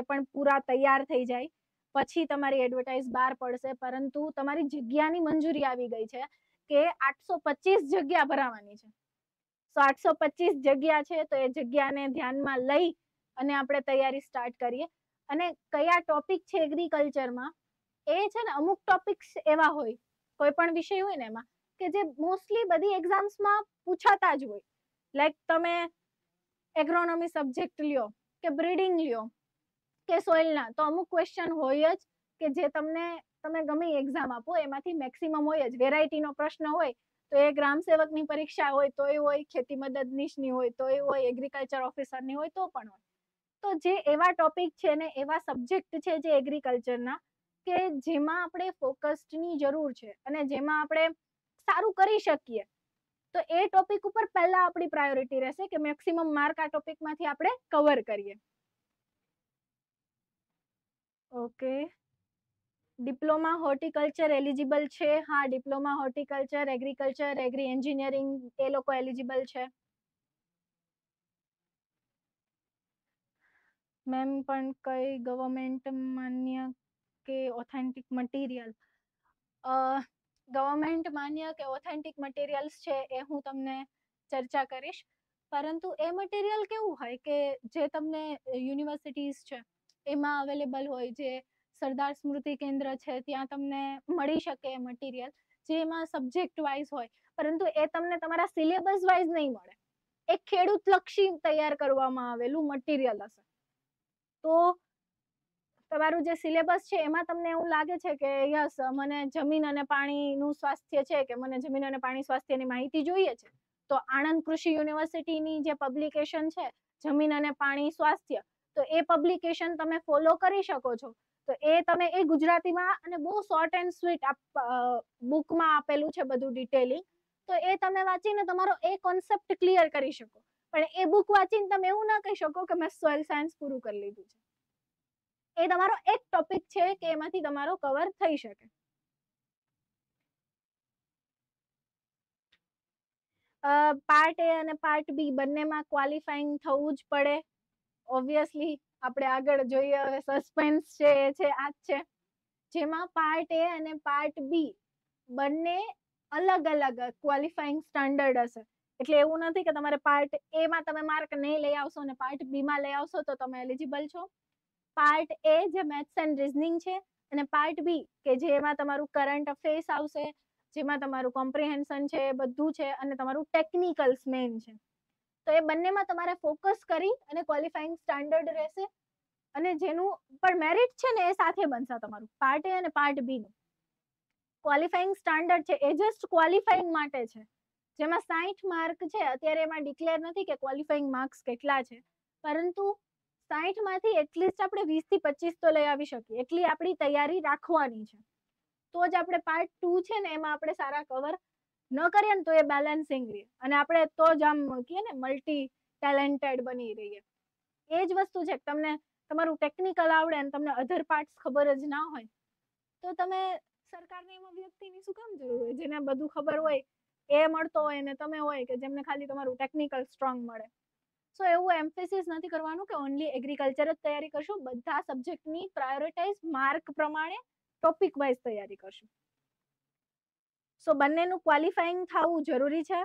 એ પણ પૂરા તૈયાર થઈ જાય પછી તમારી એડવર્ટાઇઝ બહાર પડશે પરંતુ તમારી જગ્યાની મંજૂરી આવી ગઈ છે કે આઠસો જગ્યા ભરાવાની છે સો આઠસો પચીસ જગ્યા છે તો એ જગ્યાને ધ્યાનમાં લઈ અને આપણે તૈયારી સ્ટાર્ટ કરીએ અને કયા ટોપિક છે એગ્રીકલ્ચરમાં એ છે ને અમુક ટોપિક્સ એવા હોય કોઈ પણ વિષય હોય ને એમાં કે જે મોસ્ટલી બધી એક્ઝામ્સમાં પૂછાતા જ હોય લાઈક તમે એગ્રોનોમી સબ્જેક્ટ લ્યો કે બ્રીડિંગ લ્યો કે સોઇલના તો અમુક ક્વેશ્ચન હોય જ કે જે તમને તમે ગમે એક્ઝામ આપો એમાંથી મેક્સિમમ હોય જ વેરાયટીનો પ્રશ્ન હોય તો એ ગ્રામ સેવકની પરીક્ષા હોય તો એ હોય ખેતી મદદનીશની હોય તો એ હોય એગ્રીકલ્ચર ઓફિસરની હોય તો પણ હોય તો જે એવા ટોપિક છે ને એવા સબ્જેક્ટ છે જે એગ્રીકલ્ચરના કે જેમાં આપણે ફોકસ્ડની જરૂર છે અને જેમાં આપણે સારું કરી શકીએ તો એ ટોપિક ઉપર પહેલા આપણી પ્રાયોરિટી રહેશે કે મેક્સિમમ માર્ક આ ટોપિકમાંથી આપણે કવર કરીએ ઓકે ડિપ્લોમા હોર્ટિકલ્ચર એલિજિબલ છે હા diploma horticulture agriculture agri engineering એ લોકો એલિજિબલ છે મેમ પણ કઈ ગવર્મેન્ટ માન્ય કે ઓથેન્ટિક મટીરિયલ ગવર્મેન્ટ માન્ય કે ઓથેન્ટિક મટીરિયલ્સ છે એ હું તમને ચર્ચા કરીશ પરંતુ એ મટીરિયલ કેવું હોય કે જે તમને યુનિવર્સિટીઝ છે એમાં અવેલેબલ હોય જે સરદાર સ્મૃતિ કેન્દ્ર છે ત્યાં તમને મળી શકે મટીરિયલ જેમાં સબ્જેક્ટ વાઇઝ હોય પરંતુ એ તમને તમારા સિલેબસ વાઇઝ નહીં મળે એ ખેડૂત લક્ષી તૈયાર કરવામાં આવેલું મટીરિયલ હશે તો તમારું જે સિલેબસ છે એમાં તમને એવું લાગે છે કે યસ મને જમીન અને પાણીનું સ્વાસ્થ્ય છે કે મને જમીન અને પાણી સ્વાસ્થ્યની માહિતી જોઈએ છે તો આણંદ કૃષિ યુનિવર્સિટીની જે પબ્લિકેશન છે જમીન અને પાણી સ્વાસ્થ્ય તો એ પબ્લિકેશન તમે ફોલો કરી શકો છો તો એ તમે એ ગુજરાતીમાં અને બહુ શોર્ટ એન્ડ સ્વીટ બુકમાં આપેલું છે બધું ડિટેલિંગ તો એ તમે વાંચીને તમારો એ કોન્સેપ્ટ ક્લિયર કરી શકો પણ એ બુક વાંચીને તમે એવું ના કહી શકો કે મેં સોઇલ સાયન્સ પૂરું કરી લીધું છે એ તમારો એક ટોપિક છે કે એમાંથી તમારો કવર થઈ શકે પાર્ટ એ અને પાર્ટ બી બંનેમાં ક્વોલિફાઈંગ થવું જ પડે ઓબ્વિયસલી આપણે આગળ જોઈએ હવે સસ્પેન્સ છે એ છે આ છે જેમાં પાર્ટ એ અને પાર્ટ બી બંને અલગ અલગ ક્વોલિફાઈંગ સ્ટાન્ડર્ડ હશે એટલે એવું નથી કે તમારે પાર્ટ એ માં તમે માર્ક નહીં લઈ આવશો અને પાર્ટ બી માં લઈ આવશો તો તમે એલિજિબલ છો પાર્ટ એ જે મેથ્સ એન્ડ રીઝનિંગ છે અને પાર્ટ બી કે જેમાં તમારું કરંટ અફેર્સ આવશે જેમાં તમારું કોમ્પ્રિહેન્શન છે બધું છે અને તમારું ટેકનિકલ્સ મેન છે તો એ બંનેમાં તમારે ફોકસ કરી અને ક્વોલિફાઈંગ સ્ટાન્ડર્ડ રહેશે અને જેનું પણ મેરિટ છે ને એ સાથે બનશે તમારું પાર્ટ એ અને પાર્ટ બી નું ક્વોલિફાઈંગ સ્ટાન્ડર્ડ છે એ જસ્ટ ક્વોલિફાઈંગ માટે છે જેમાં સાહીઠ માર્ક છે અત્યારે એમાં ડિક્લેર નથી કે ક્વોલિફાઈંગ માર્ક્સ કેટલા છે પરંતુ સાહીઠ માંથી એટલીસ્ટ આપણે વીસ થી પચીસ તો લઈ આવી શકીએ એટલી આપણી તૈયારી રાખવાની છે તો જ આપણે પાર્ટ ટુ છે ને એમાં આપણે સારા કવર ન કરીએ ને તો એ બેલેન્સિંગ રહે અને આપણે તો જ આમ કહીએ ને મલ્ટી ટેલેન્ટેડ બની રહીએ એ જ વસ્તુ છે તમને તમારું ટેકનિકલ આવડે અને તમને અધર પાર્ટ્સ ખબર જ ના હોય તો તમે સરકારને એમાં વ્યક્તિની શું કામ જરૂર હોય જેને બધું ખબર હોય એ મળતો હોય ને તમે હોય કે જેમને ખાલી તમારું ટેકનિકલ સ્ટ્રોંગ મળે સો એવું એમ્ફેસિસ નથી કરવાનું કે ઓનલી એગ્રીકલ્ચર જ તૈયારી કરશું બધા સબ્જેક્ટની પ્રાયોરિટાઇઝ માર્ક પ્રમાણે ટોપિક વાઇઝ તૈયારી કરશું સો બંનેનું ક્વોલિફાઈંગ થવું જરૂરી છે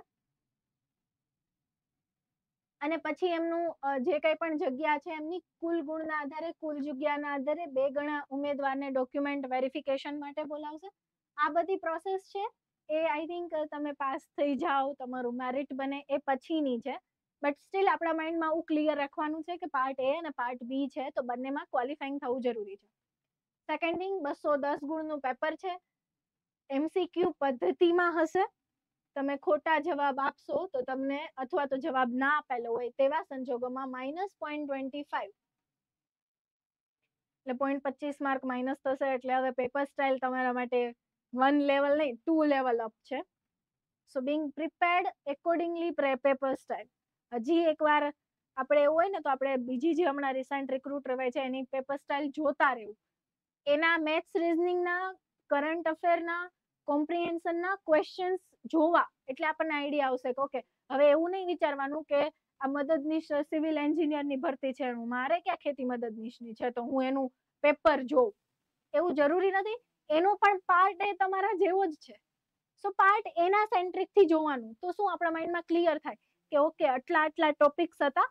અને પછી એમનું જે કંઈ પણ જગ્યા છે એમની કુલ ગુણના આધારે કુલ જગ્યાના આધારે બે ગણા ઉમેદવારને ડોક્યુમેન્ટ વેરિફિકેશન માટે બોલાવશે આ બધી પ્રોસેસ છે એ આઈ થિંક તમે પાસ થઈ જાઓ તમારું મેરિટ બને એ પછીની છે બટ સ્ટીલ આપણા માઇન્ડમાં હું ક્લિયર રાખવાનું છે કે પાર્ટ એ અને પાર્ટ બી છે તો બંનેમાં ક્વોલિફાઈંગ થવું જરૂરી છે સેકન્ડ થિંગ બસો દસ ગુણનું પેપર છે એમસીક્યુ પદ્ધતિમાં હશે તમે ખોટા જવાબ આપશો તો તમને અથવા તો જવાબ ના આપેલો હોય તેવા સંજોગોમાં માઇનસ પોઈન્ટ ટ્વેન્ટી ફાઈવ એટલે પોઈન્ટ પચીસ માર્ક માઇનસ થશે એટલે હવે પેપર સ્ટાઇલ તમારા માટે વન લેવલ નહીં ટુ લેવલ અપ છે so being prepared accordingly paper style હજી એકવાર આપણે એવું હોય ને તો આપણે બીજી જે હમણાં રિસન્ટ રિક્રુટ રવાય છે એની પેપર સ્ટાઇલ જોતા રહેવું એના મેથ્સ રિઝનિંગના કરંટ અફેરના કોમ્પ્રિહેન્શનના ક્વેશ્ચન્સ જોવા એટલે આપણને આઈડિયા આવશે કે ઓકે હવે એવું નહીં વિચારવાનું કે આ મદદનીશ સિવિલ એન્જિનિયરની ભરતી છે મારે ક્યાં ખેતી મદદનીશની છે તો હું એનું પેપર જોઉં એવું જરૂરી નથી એનો પણ પાર્ટ એ તમારા જેવો જ છે સો પાર્ટ એના સેન્ટ્રિકથી જોવાનું તો શું આપણા માઇન્ડમાં ક્લિયર થાય કે ઓકે આટલા આટલા ટોપિક્સ હતા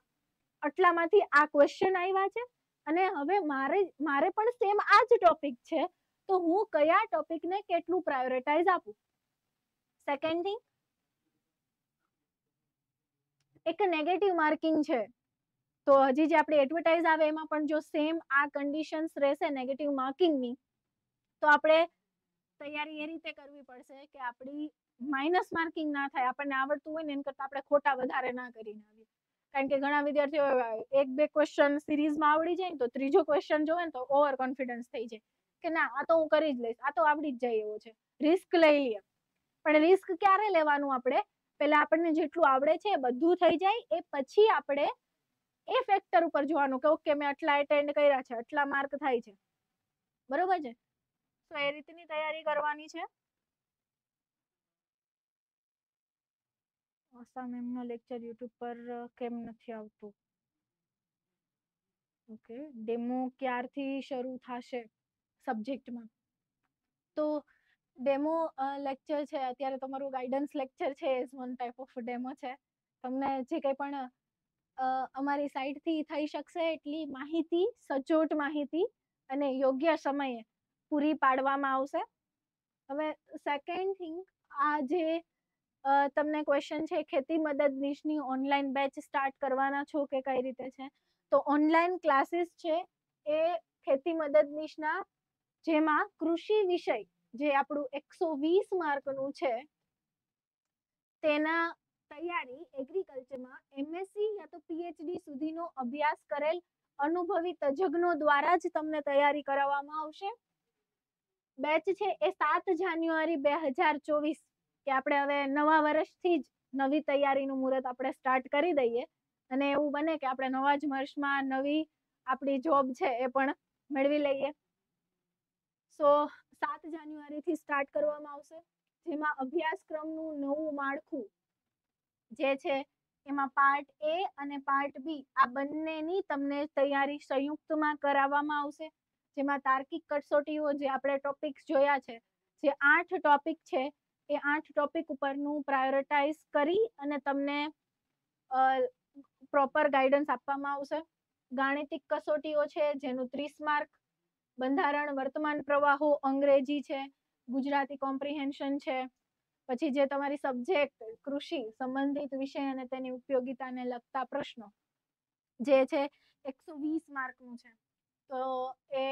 આટલામાંથી આ ક્વેશ્ચન આવ્યા છે અને હવે મારે મારે પણ સેમ આ જ ટોપિક છે તો હું કયા ટોપિકને કેટલું પ્રાયોરિટાઇઝ આપું સેકન્ડ થિંગ એક નેગેટિવ માર્કિંગ છે તો હજી જે આપણે એડવર્ટાઇઝ આવે એમાં પણ જો સેમ આ કન્ડિશન્સ રહેશે નેગેટિવ માર્કિંગની તો આપણે તૈયારી એ રીતે કરવી પડશે કે આપણી માઇનસ માર્કિંગ ના થાય આપણને આવડતું હોય ને એના કરતાં આપણે ખોટા વધારે ના કરીને આવીએ કારણ કે ઘણા વિદ્યાર્થીઓ એક બે ક્વેશ્ચન સિરીઝમાં આવડી જાય ને તો ત્રીજો ક્વેશ્ચન જોવે ને તો ઓવર કોન્ફિડન્સ થઈ જાય કે ના આ તો હું કરી જ લઈશ આ તો આવડી જ જાય એવો છે રિસ્ક લઈ લઈએ પણ રિસ્ક ક્યારે લેવાનું આપણે પહેલા આપણને જેટલું આવડે છે બધું થઈ જાય એ પછી આપણે એ ફેક્ટર ઉપર જોવાનું કે ઓકે મેં આટલા એટેન્ડ કર્યા છે આટલા માર્ક થાય છે બરોબર છે તો એ રીતની તૈયારી કરવાની છે આશા મેમનો લેક્ચર યુટ્યુબ પર કેમ નથી આવતું ઓકે ડેમો ક્યારથી શરૂ થશે સબ્જેક્ટમાં તો ડેમો લેક્ચર છે અત્યારે તમારું ગાઈડન્સ લેક્ચર છે is one type of demo છે તમને જે કંઈ પણ અમારી સાઈડથી થઈ શકશે એટલી માહિતી સચોટ માહિતી અને યોગ્ય સમયે પૂરી પાડવામાં આવશે હવે સેકન્ડ થિંગ આ જે તમને ક્વેશ્ચન છે ખેતી મદદનીશની ઓનલાઈન બેચ સ્ટાર્ટ કરવાના છો કે કઈ રીતે છે તો ઓનલાઈન ક્લાસીસ છે એ ખેતી મદદનીશના જેમાં કૃષિ વિષય જે આપણું એકસો વીસ માર્કનું છે તેના તૈયારી એગ્રીકલ્ચરમાં એમએસસી યા તો પીએચડી સુધીનો અભ્યાસ કરેલ અનુભવી તજજ્ઞો દ્વારા જ તમને તૈયારી કરાવવામાં આવશે બેચ છે એ સાત જાન્યુઆરી બે હજાર ચોવીસ કે આપણે હવે નવા વર્ષથી જ નવી તૈયારીનું મુહૂર્ત આપણે સ્ટાર્ટ કરી દઈએ અને એવું બને કે આપણે નવા જ વર્ષમાં નવી આપણી જોબ છે એ પણ મેળવી લઈએ સો સાત જાન્યુઆરીથી સ્ટાર્ટ કરવામાં આવશે જેમાં અભ્યાસક્રમનું નવું માળખું જે છે એમાં પાર્ટ એ અને પાર્ટ બી આ બંનેની તમને તૈયારી સંયુક્તમાં કરાવવામાં આવશે જેમાં તાર્કિક કસોટીઓ જે આપણે ટોપિક્સ જોયા છે જે આઠ ટોપિક છે એ આઠ ટોપિક ઉપરનું પ્રાયોરિટાઇઝ કરી અને તમને પ્રોપર ગાઈડન્સ આપવામાં આવશે ગાણિતિક કસોટીઓ છે જેનું ત્રીસ માર્ક બંધારણ વર્તમાન પ્રવાહો અંગ્રેજી છે ગુજરાતી કોમ્પ્રિહેન્શન છે પછી જે તમારી સબ્જેક્ટ કૃષિ સંબંધિત વિષય અને તેની ઉપયોગિતાને લગતા પ્રશ્નો જે છે એકસો વીસ માર્કનું છે તો એ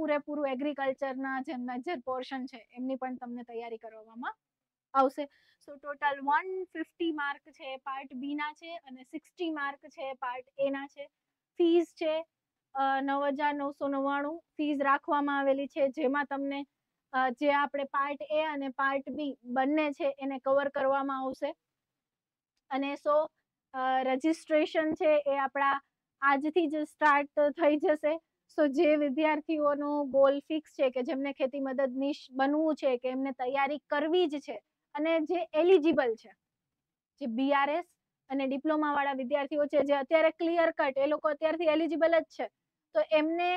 પૂરેપૂરું એગ્રીકલ્ચરના જે મેજર પોર્શન છે એમની પણ તમને તૈયારી કરવામાં આવશે so total one fifty mark છે પાર્ટ બીના છે અને સિક્સટી માર્ક છે પાર્ટ એના છે ફીઝ છે નવ હજાર નવસો નવ્વાણું ફીઝ રાખવામાં આવેલી છે જેમાં તમને જે આપણે પાર્ટ એ અને પાર્ટ બી બંને છે એને કવર કરવામાં આવશે અને સો રજિસ્ટ્રેશન છે એ આપણા આજથી જ સ્ટાર્ટ થઈ જશે સો જે વિદ્યાર્થીઓનું ગોલ ફિક્સ છે કે જેમને ખેતી મદદનીશ બનવું છે કે એમને તૈયારી કરવી જ છે અને જે એલિજિબલ છે જે બીઆરએસ અને ડિપ્લોમા વાળા વિદ્યાર્થીઓ છે જે અત્યારે ક્લિયર કટ એ લોકો અત્યારથી એલિજિબલ જ છે તો એમને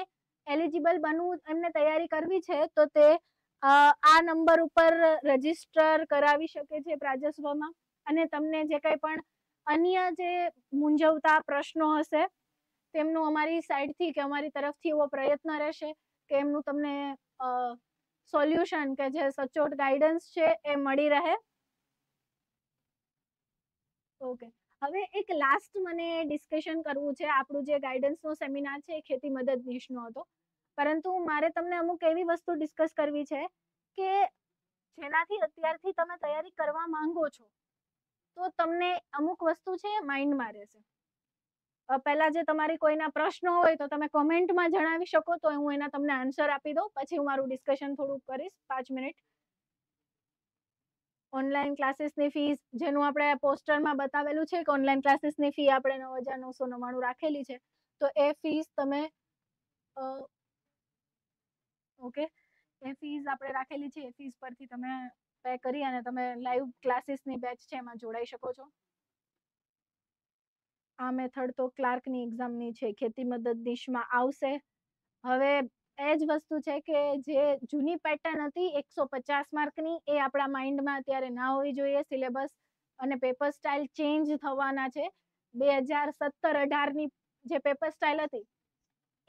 એલિજિબલ બનવું એમને તૈયારી કરવી છે તો તે આ નંબર ઉપર રજીસ્ટર કરાવી શકે છે પ્રાજસ્વમાં અને તમને જે કંઈ પણ અન્ય જે મૂંઝવતા પ્રશ્નો હશે તેમનું અમારી સાઈડથી કે અમારી તરફથી એવો પ્રયત્ન રહેશે કે એમનું તમને સોલ્યુશન કે જે સચોટ ગાઈડન્સ છે એ મળી રહે ઓકે હવે એક લાસ્ટ મને ડિસ્કશન કરવું છે આપણું જે ગાઈડન્સનો સેમિનાર છે એ ખેતી મદદ મદદનીશનો હતો પરંતુ મારે તમને અમુક એવી વસ્તુ ડિસ્કસ કરવી છે કે જેનાથી અત્યારથી તમે તૈયારી કરવા માંગો છો તો તમને અમુક વસ્તુ છે માઇન્ડમાં રહેશે પહેલા જે તમારી કોઈના પ્રશ્નો હોય તો તમે કોમેન્ટમાં જણાવી શકો તો હું એના તમને આન્સર આપી દઉં પછી હું મારું ડિસ્કશન થોડું કરીશ પાંચ મિનિટ ઓનલાઈન ક્લાસીસની ફીસ જેનું આપણે પોસ્ટરમાં બતાવેલું છે કે ઓનલાઈન ક્લાસીસની ફી આપણે નવ હજાર નવસો નવ્વાણું રાખેલી છે તો એ ફીસ તમે ઓકે એ ફીસ આપણે રાખેલી છે એ ફીસ પરથી તમે પે કરી અને તમે લાઈવ ક્લાસીસની બેચ છે એમાં જોડાઈ શકો છો આ મેથડ તો ક્લાર્કની એક્ઝામની છે ખેતી મદદ મદદનીશમાં આવશે હવે એ જ વસ્તુ છે કે જે જૂની પેટર્ન હતી એકસો પચાસ માર્કની એ આપણા માઇન્ડમાં અત્યારે ના હોવી જોઈએ સિલેબસ અને પેપર સ્ટાઇલ ચેન્જ થવાના છે બે હજાર સત્તર અઢારની જે પેપર સ્ટાઇલ હતી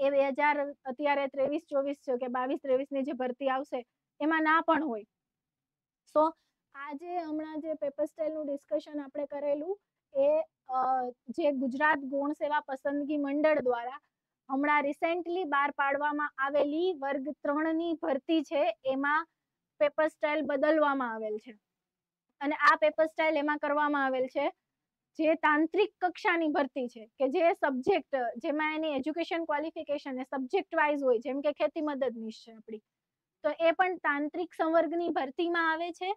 એ બે હજાર અત્યારે ત્રેવીસ ચોવીસ છે કે બાવીસ ત્રેવીસની જે ભરતી આવશે એમાં ના પણ હોય સો આજે હમણાં જે પેપર સ્ટાઇલનું ડિસ્કશન આપણે કરેલું એ જે ગુજરાત ગુણ સેવા પસંદગી મંડળ દ્વારા હમણાં રિસેન્ટલી બહાર પાડવામાં આવેલી વર્ગ ત્રણની ભરતી છે એમાં પેપર સ્ટાઇલ બદલવામાં આવેલ છે અને આ પેપર સ્ટાઇલ એમાં કરવામાં આવેલ છે જે તાંત્રિક કક્ષાની ભરતી છે કે જે સબ્જેક્ટ જેમાં એની એજ્યુકેશન ક્વોલિફિકેશન એ સબ્જેક્ટ વાઇઝ હોય જેમ કે ખેતી મદદનીશ છે આપણી તો એ પણ તાંત્રિક સંવર્ગની ભરતીમાં આવે છે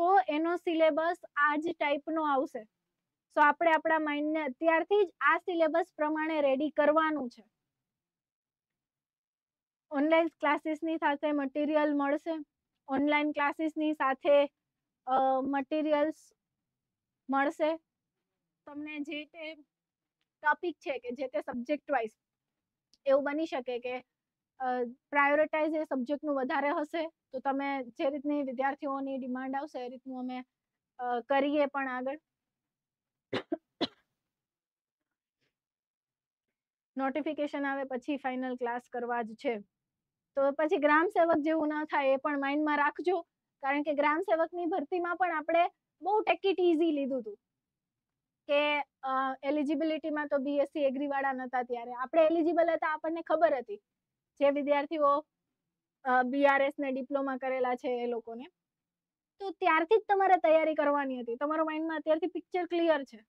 તો એનો સિલેબસ આ જ ટાઈપનો આવશે સો આપણે આપણા માઇન્ડને અત્યારથી જ આ સિલેબસ પ્રમાણે રેડી કરવાનું છે ઓનલાઈન ક્લાસીસની સાથે મટીરિયલ મળશે ઓનલાઈન ક્લાસીસની સાથે મટીરિયલ્સ મળશે તમને જે તે ટોપિક છે કે જે તે સબ્જેક્ટ વાઇઝ એવું બની શકે કે પ્રાયોરિટાઇઝ એ સબ્જેક્ટનું વધારે હશે તો તમે જે રીતની વિદ્યાર્થીઓની ડિમાન્ડ આવશે એ રીતનું અમે કરીએ પણ આગળ નોટિફિકેશન આવે પછી ફાઇનલ ક્લાસ કરવા જ છે તો પછી ગ્રામ સેવક જેવું ન થાય એ પણ માઇન્ડમાં રાખજો કારણ કે ગ્રામ સેવકની ભરતીમાં પણ આપણે બહુ ટેકિટ ઇઝી લીધું હતું કે એલિજિબિલિટીમાં તો બીએસસી એગ્રી વાળા નતા ત્યારે આપણે એલિજિબલ હતા આપણને ખબર હતી જે વિદ્યાર્થીઓ બીઆરએસ ને ડિપ્લોમા કરેલા છે એ લોકોને તો ત્યારથી જ તમારે તૈયારી કરવાની હતી તમારો માઇન્ડમાં અત્યારથી પિક્ચર ક્લિયર છે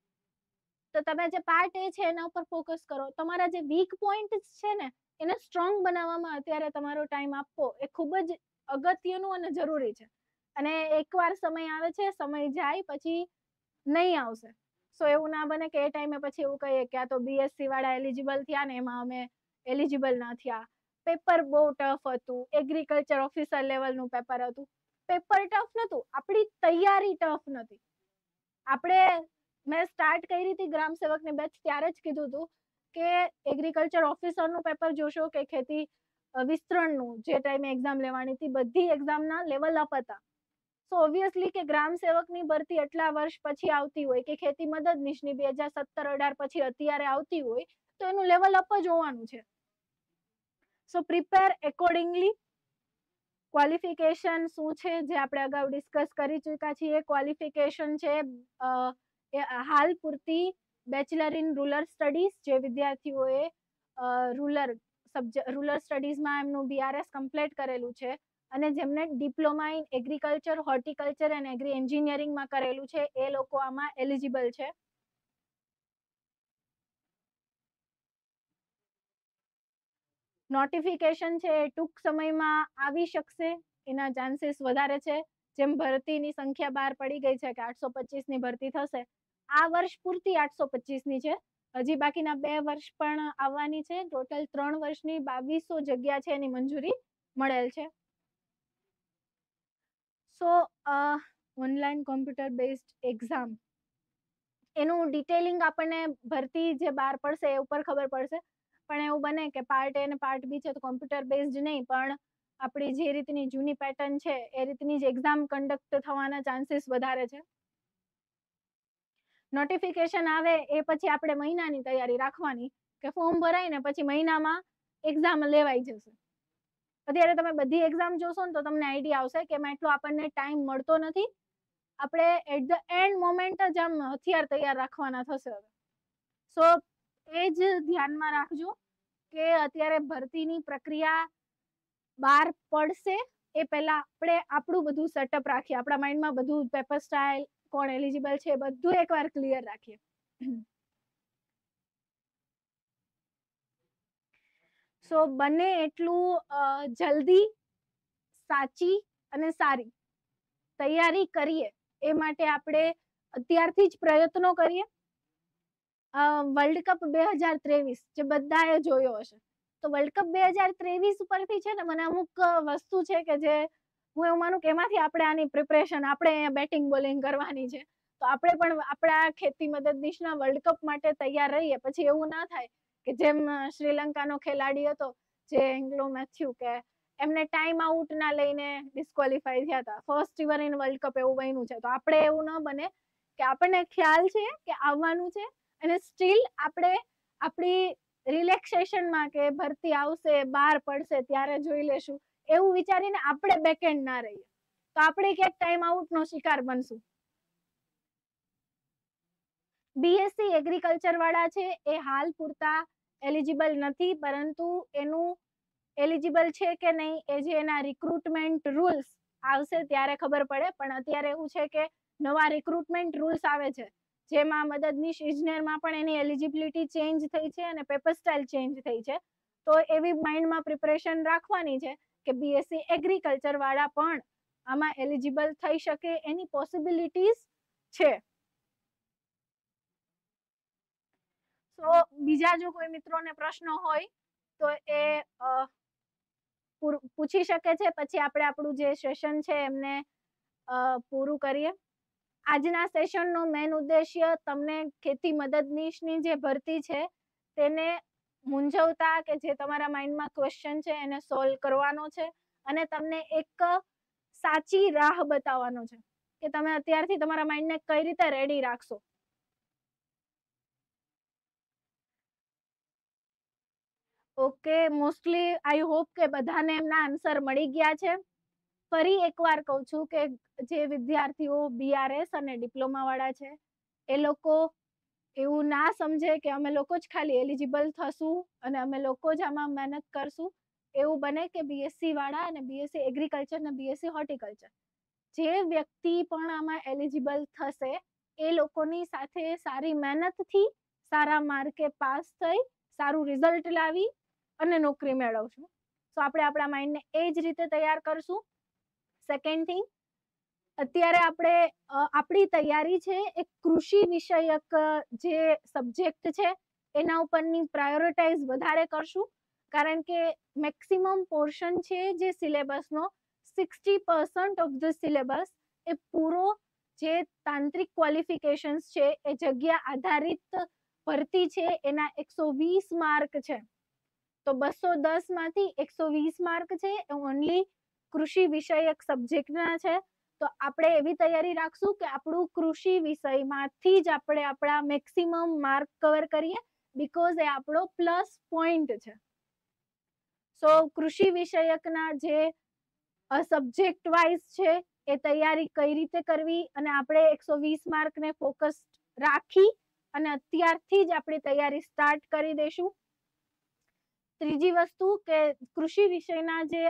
તો તમે જે પાર્ટ એ છે એના ઉપર ફોકસ કરો તમારા જે વીક પોઈન્ટ છે ને એને સ્ટ્રોંગ બનાવવામાં અત્યારે તમારો ટાઈમ આપવો એ ખૂબ જ અગત્યનું અને જરૂરી છે અને એકવાર સમય આવે છે સમય જાય પછી નહીં આવશે સો એવું ના બને કે એ ટાઈમે પછી એવું કહીએ કે આ તો બીએસસી વાળા એલિજિબલ થયા ને એમાં અમે એલિજિબલ ના થયા પેપર બહુ ટફ હતું એગ્રીકલ્ચર ઓફિસર લેવલનું પેપર હતું પેપર ટફ નહોતું આપણી તૈયારી ટફ નથી આપણે મેં સ્ટાર્ટ કરી હતી ગ્રામ સેવક ને બેચ ત્યારે જ કીધું હતું કે એગ્રીકલ્ચર નું પેપર જોશો કે ખેતી વિસ્તરણનું જે ટાઈમે એક્ઝામ લેવાની હતી બધી એક્ઝામના લેવલ અપ હતા સો ઓબ્વિયસલી કે ગ્રામ સેવકની ભરતી એટલા વર્ષ પછી આવતી હોય કે ખેતી મદદનીશની બે હજાર સત્તર અઢાર પછી અત્યારે આવતી હોય તો એનું લેવલ અપ જ હોવાનું છે સો પ્રિપેર એકોર્ડિંગલી ક્વોલિફિકેશન શું છે જે આપણે અગાઉ ડિસ્કસ કરી ચુક્યા છીએ ક્વોલિફિકેશન છે અ હાલ પૂરતી બેચલર ઇન રૂરલ સ્ટડીઝ જે વિદ્યાર્થીઓએ રૂરલ સબ્જેક્ટ રૂરલ સ્ટડીઝમાં એમનું બીઆરએસ કમ્પ્લીટ કરેલું છે અને જેમને diploma in agriculture horticulture and agri એન્જિનિયરિંગમાં કરેલું છે એ લોકો આમાં એલિજિબલ છે નોટિફિકેશન છે એ ટૂંક સમયમાં આવી શકશે એના ચાન્સીસ વધારે છે જેમ ભરતીની સંખ્યા બહાર પડી ગઈ છે કે આઠસો ની ભરતી થશે આ વર્ષ પૂરતી આઠસો ની છે હજી બાકીના બે વર્ષ પણ આવવાની છે ટોટલ ત્રણ વર્ષની બાવીસો જગ્યા છે એની મંજૂરી મળેલ છે so online computer based exam એનું ડિટેલિંગ આપણને ભરતી જે બહાર પડશે એ ઉપર ખબર પડશે પણ એવું બને કે પાર્ટ એ અને પાર્ટ બી છે તો કોમ્પ્યુટર બેઝડ નહીં પણ આપણી જે રીતની જૂની પેટર્ન છે એ રીતની જ એક્ઝામ કન્ડક્ટ થવાના ચાન્સીસ વધારે છે નોટિફિકેશન આવે એ પછી આપણે મહિનાની તૈયારી રાખવાની કે ફોર્મ ભરાઈને પછી મહિનામાં એક્ઝામ લેવાઈ જશે અત્યારે તમે બધી એક્ઝામ જોશો ને તો તમને આઈડિયા આવશે કે એમાં એટલો આપણને ટાઈમ મળતો નથી આપણે એટ ધ એન્ડ મોમેન્ટ જ આમ હથિયાર તૈયાર રાખવાના થશે હવે સો એ જ ધ્યાનમાં રાખજો કે અત્યારે ભરતીની પ્રક્રિયા બહાર પડશે એ પહેલા આપણે આપણું બધું સેટઅપ રાખીએ આપણા માઇન્ડમાં બધું પેપર સ્ટાઇલ કોણ એલિજિબલ છે બધું એકવાર ક્લિયર રાખીએ સો બને એટલું જલ્દી સાચી અને સારી તૈયારી કરીએ એ માટે આપણે અત્યારથી જ પ્રયત્નો કરીએ વર્લ્ડ કપ બે હજાર ત્રેવીસ જે બધાએ જોયો હશે તો વર્લ્ડ કપ બે હજાર ત્રેવીસ ઉપરથી છે ને મને અમુક વસ્તુ છે કે જે હું એવું માનું કે એમાંથી આપણે આની પ્રિપરેશન આપણે બેટિંગ બોલિંગ કરવાની છે તો આપણે પણ આપણા ખેતી મદદ મદદનીશના વર્લ્ડ કપ માટે તૈયાર રહીએ પછી એવું ના થાય કે જેમ શ્રીલંકાનો ખેલાડી હતો જે એંગ્લો મેથ્યુ કે એમને ટાઈમ આઉટ ના લઈને ડિસ્કવોલિફાઈ થયા હતા first ever in world cup એવું બન્યું છે તો આપણે એવું ન બને કે આપણને ખ્યાલ છે કે આવવાનું છે અને સ્ટીલ આપણે આપણી રિલેક્સેશનમાં કે ભરતી આવશે બહાર પડશે ત્યારે જોઈ લેશું એવું વિચારીને આપણે બેકેન્ડ ના રહીએ તો આપણે ક્યાંક ટાઈમ આઉટ નો શિકાર બનશું બીએસસી એગ્રીકલ્ચર વાળા છે એ હાલ પૂરતા એલિજિબલ નથી પરંતુ એનું એલિજિબલ છે કે નહીં એ જે એના રિક્રુટમેન્ટ રૂલ્સ આવશે ત્યારે ખબર પડે પણ અત્યારે એવું છે કે નવા રિક્રુટમેન્ટ રૂલ્સ આવે છે જેમાં મદદનીશ ઇજનેરમાં પણ એની એલિજિબિલિટી ચેન્જ થઈ છે અને પેપર સ્ટાઇલ ચેન્જ થઈ છે તો એવી માઇન્ડમાં પ્રિપરેશન રાખવાની છે કે બીએસસી એગ્રીકલ્ચર વાળા પણ આમાં એલિજિબલ થઈ શકે એની પોસિબિલિટીઝ છે તો બીજા જો કોઈ મિત્રોને પ્રશ્નો હોય તો એ પૂછી શકે છે પછી આપણે આપણું જે સેશન છે એમને પૂરું કરીએ આજના સેશનનો મેન ઉદ્દેશ્ય તમને ખેતી મદદનીશની જે ભરતી છે તેને મૂંઝવતા કે જે તમારા માઇન્ડમાં ક્વેશ્ચન છે એને સોલ્વ કરવાનો છે અને તમને એક સાચી રાહ બતાવવાનો છે કે તમે અત્યારથી તમારા માઇન્ડને કઈ રીતે રેડી રાખશો ઓકે મોસ્ટલી આઈ હોપ કે બધાને એમના આન્સર મળી ગયા છે ફરી એકવાર કહું છું કે જે વિદ્યાર્થીઓ બીઆરએસ અને ડિપ્લોમા વાળા છે એ લોકો એવું ના સમજે કે અમે લોકો જ ખાલી એલિજિબલ થશું અને અમે લોકો જ આમાં મહેનત કરશું એવું બને કે બીએસસી વાળા અને બીએસસી એગ્રીકલ્ચર અને બીએસસી હોર્ટિકલ્ચર જે વ્યક્તિ પણ આમાં એલિજિબલ થશે એ લોકોની સાથે સારી મહેનતથી સારા માર્કે પાસ થઈ સારું રિઝલ્ટ લાવી અને નોકરી મેળવશું સો આપણે આપણા માઇન્ડને એ જ રીતે તૈયાર કરશું સેકન્ડ થિંગ અત્યારે આપણે આપણી તૈયારી છે એ કૃષિ વિષયક જે સબ્જેક્ટ છે એના ઉપરની પ્રાયોરિટાઇઝ વધારે કરશું કારણ કે મેક્સિમમ પોર્શન છે જે સિલેબસનો sixty percent of the syllabus એ પૂરો જે તાંત્રિક ક્વોલિફિકેશન્સ છે એ જગ્યા આધારિત ભરતી છે એના એકસો વીસ માર્ક છે તો બસો દસમાંથી એકસો વીસ માર્ક છે એ ઓનલી કૃષિ વિષયક સબ્જેક્ટના છે તો આપણે એવી તૈયારી રાખશું કે આપણું કૃષિ વિષયમાંથી જ આપણે આપણા મેક્સિમમ માર્ક કવર કરીએ બીકોઝ એ આપણો પ્લસ પોઈન્ટ છે સો કૃષિ વિષયકના જે સબ્જેક્ટ વાઇઝ છે એ તૈયારી કઈ રીતે કરવી અને આપણે એકસો વીસ માર્કને ફોકસ્ડ રાખી અને અત્યારથી જ આપણે તૈયારી સ્ટાર્ટ કરી દઈશું ત્રીજી વસ્તુ કે કૃષિ વિષયના જે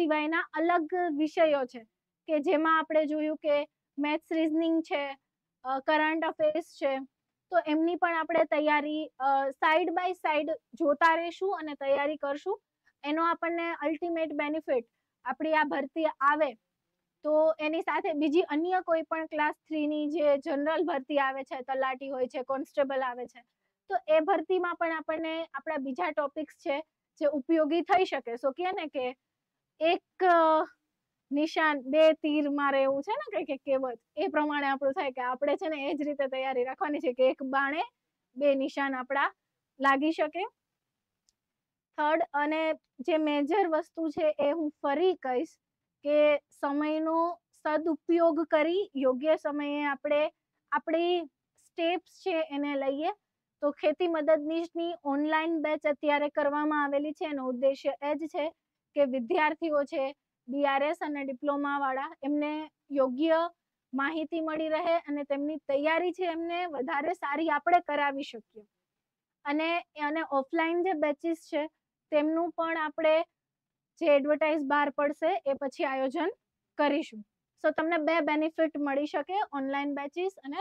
સિવાયના અલગ વિષયો છે કે જેમાં આપણે જોયું કે મેથ્સ રિઝનિંગ છે કરંટ અફેર્સ છે તો એમની પણ આપણે તૈયારી સાઈડ બાય સાઈડ જોતા રહીશું અને તૈયારી કરશું એનો આપણને અલ્ટિમેટ બેનિફિટ આપણી આ ભરતી આવે તો એની સાથે બીજી અન્ય કોઈ પણ ક્લાસ થ્રીની જે જનરલ ભરતી આવે છે તલાટી હોય છે કોન્સ્ટેબલ આવે છે તો એ ભરતીમાં પણ આપણને આપણા બીજા ટોપિક્સ છે જે ઉપયોગી થઈ શકે સો કહે ને કે એક નિશાન બે તીર મારે એવું છે ને કઈ કહેવત એ પ્રમાણે આપણું થાય કે આપણે છે ને એ જ રીતે તૈયારી રાખવાની છે કે એક બાણે બે નિશાન આપણા લાગી શકે થર્ડ અને જે મેજર વસ્તુ છે એ હું ફરી કહીશ કે સમયનો સદુપયોગ કરી યોગ્ય સમયે આપણે આપણી સ્ટેપ્સ છે એને લઈએ તો ખેતી મદદનીશની ઓનલાઈન બેચ અત્યારે કરવામાં આવેલી છે એનો ઉદ્દેશ્ય એ જ છે કે વિદ્યાર્થીઓ છે ડીઆરએસ અને ડિપ્લોમાવાળા એમને યોગ્ય માહિતી મળી રહે અને તેમની તૈયારી છે એમને વધારે સારી આપણે કરાવી શકીએ અને અને ઓફલાઈન જે બેચીસ છે તેમનું પણ આપણે જે એડવર્ટાઇઝ બહાર પડશે એ પછી આયોજન કરીશું સો તમને બે બેનિફિટ મળી શકે ઓનલાઈન બેચીસ અને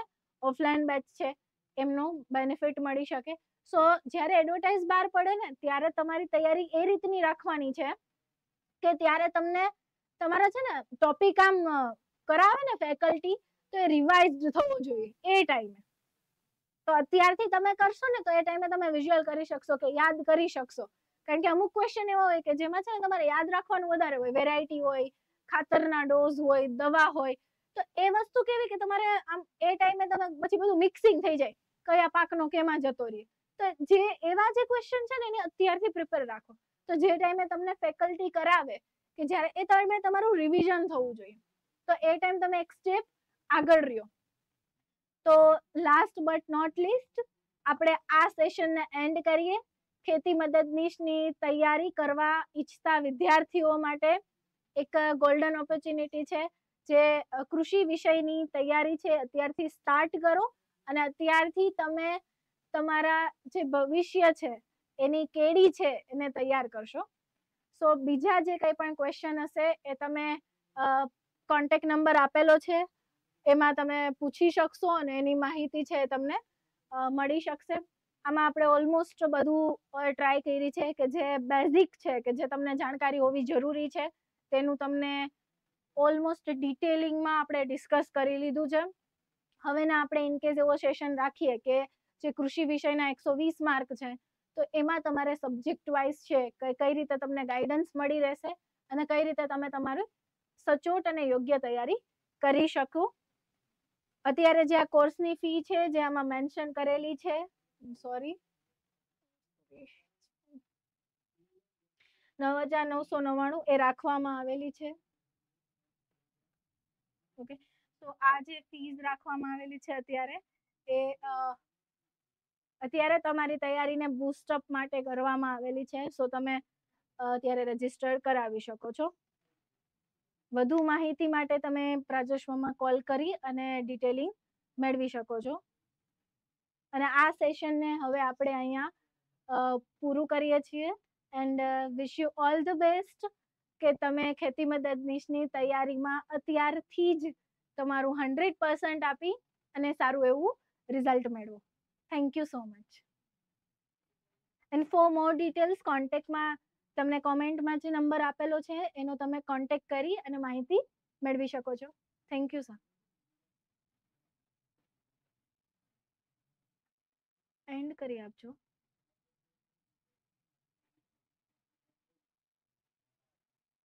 ઓફલાઈન બેચ છે એમનું બેનિફિટ મળી શકે સો જ્યારે એડવર્ટાઇઝ બહાર પડે ને ત્યારે તમારી તૈયારી એ રીતની રાખવાની છે કે ત્યારે તમને તમારા છે ને ટોપિક આમ કરાવે ને ફેકલ્ટી તો એ રિવાઇઝ થવો જોઈએ એ ટાઈમે તો અત્યારથી તમે કરશો ને તો એ ટાઈમે તમે વિઝ્યુઅલ કરી શકશો કે યાદ કરી શકશો કારણ કે અમુક ક્વેશ્ચન એવા હોય કે જેમાં છે ને તમારે યાદ રાખવાનું વધારે હોય વેરાયટી હોય ખાતરના ડોઝ હોય દવા હોય તો એ વસ્તુ કેવી કે તમારે આમ એ ટાઈમે તમે પછી બધું મિક્સિંગ થઈ જાય કયા પાકનો કેમાં જતો રહે તો જે એવા જે ક્વેશ્ચન છે ને એને અત્યારથી પ્રિપેર રાખો તો જે ટાઈમે તમને ફેકલ્ટી કરાવે કે જ્યારે એ ટાઈમે તમારું રિવિઝન થવું જોઈએ તો એ ટાઈમ તમે એક સ્ટેપ આગળ રહ્યો તો લાસ્ટ બટ નોટ લિસ્ટ આપણે આ સેશનને એન્ડ કરીએ ખેતી મદદનીશની તૈયારી કરવા ઈચ્છતા વિદ્યાર્થીઓ માટે એક ગોલ્ડન ઓપોર્ચ્યુનિટી છે જે કૃષિ વિષયની તૈયારી છે અત્યારથી સ્ટાર્ટ કરો અને અત્યારથી તમે તમારા જે ભવિષ્ય છે એની કેડી છે એને તૈયાર કરશો સો બીજા જે કંઈ પણ ક્વેશ્ચન હશે એ તમે કોન્ટેક નંબર આપેલો છે એમાં તમે પૂછી શકશો અને એની માહિતી છે એ તમને મળી શકશે આમાં આપણે ઓલમોસ્ટ બધું ટ્રાય કરી છે કે જે બેઝિક છે કે જે તમને જાણકારી હોવી જરૂરી છે તેનું તમને ઓલમોસ્ટ ડિટેલિંગમાં આપણે ડિસ્કસ કરી લીધું છે હવેના આપણે ઇનકેસ એવો સેશન રાખીએ કે જે કૃષિ વિષયના એકસો વીસ માર્ક છે તો એમાં તમારે સબ્જેક્ટ વાઇઝ છે કઈ રીતે તમને ગાઈડન્સ મળી રહેશે અને કઈ રીતે તમે તમારું સચોટ અને યોગ્ય તૈયારી કરી શકો અત્યારે જે આ કોર્સની ફી છે જે આમાં મેન્શન કરેલી છે સોરી નવ હજાર નવસો નવ્વાણું એ રાખવામાં આવેલી છે ઓકે તો આ જે ફીઝ રાખવામાં આવેલી છે અત્યારે એ અત્યારે તમારી તૈયારીને બુસ્ટઅપ માટે કરવામાં આવેલી છે સો તમે અત્યારે રજીસ્ટર કરાવી શકો છો વધુ માહિતી માટે તમે પ્રાજસ્વમાં કોલ કરી અને ડિટેલિંગ મેળવી શકો છો અને આ સેશનને હવે આપણે અહીંયા પૂરું કરીએ છીએ and wish you all the best કે તમે ખેતી મદદનીશની તૈયારીમાં અત્યારથી જ તમારું હંડ્રેડ પર્સન્ટ આપી અને સારું એવું રિઝલ્ટ મેળવો thank you so much and for more details કોન્ટેક્ટમાં તમને કોમેન્ટમાં જે નંબર આપેલો છે એનો તમે કોન્ટેક્ટ કરી અને માહિતી મેળવી શકો છો થેન્ક યુ સર એન્ડ કરી આપજો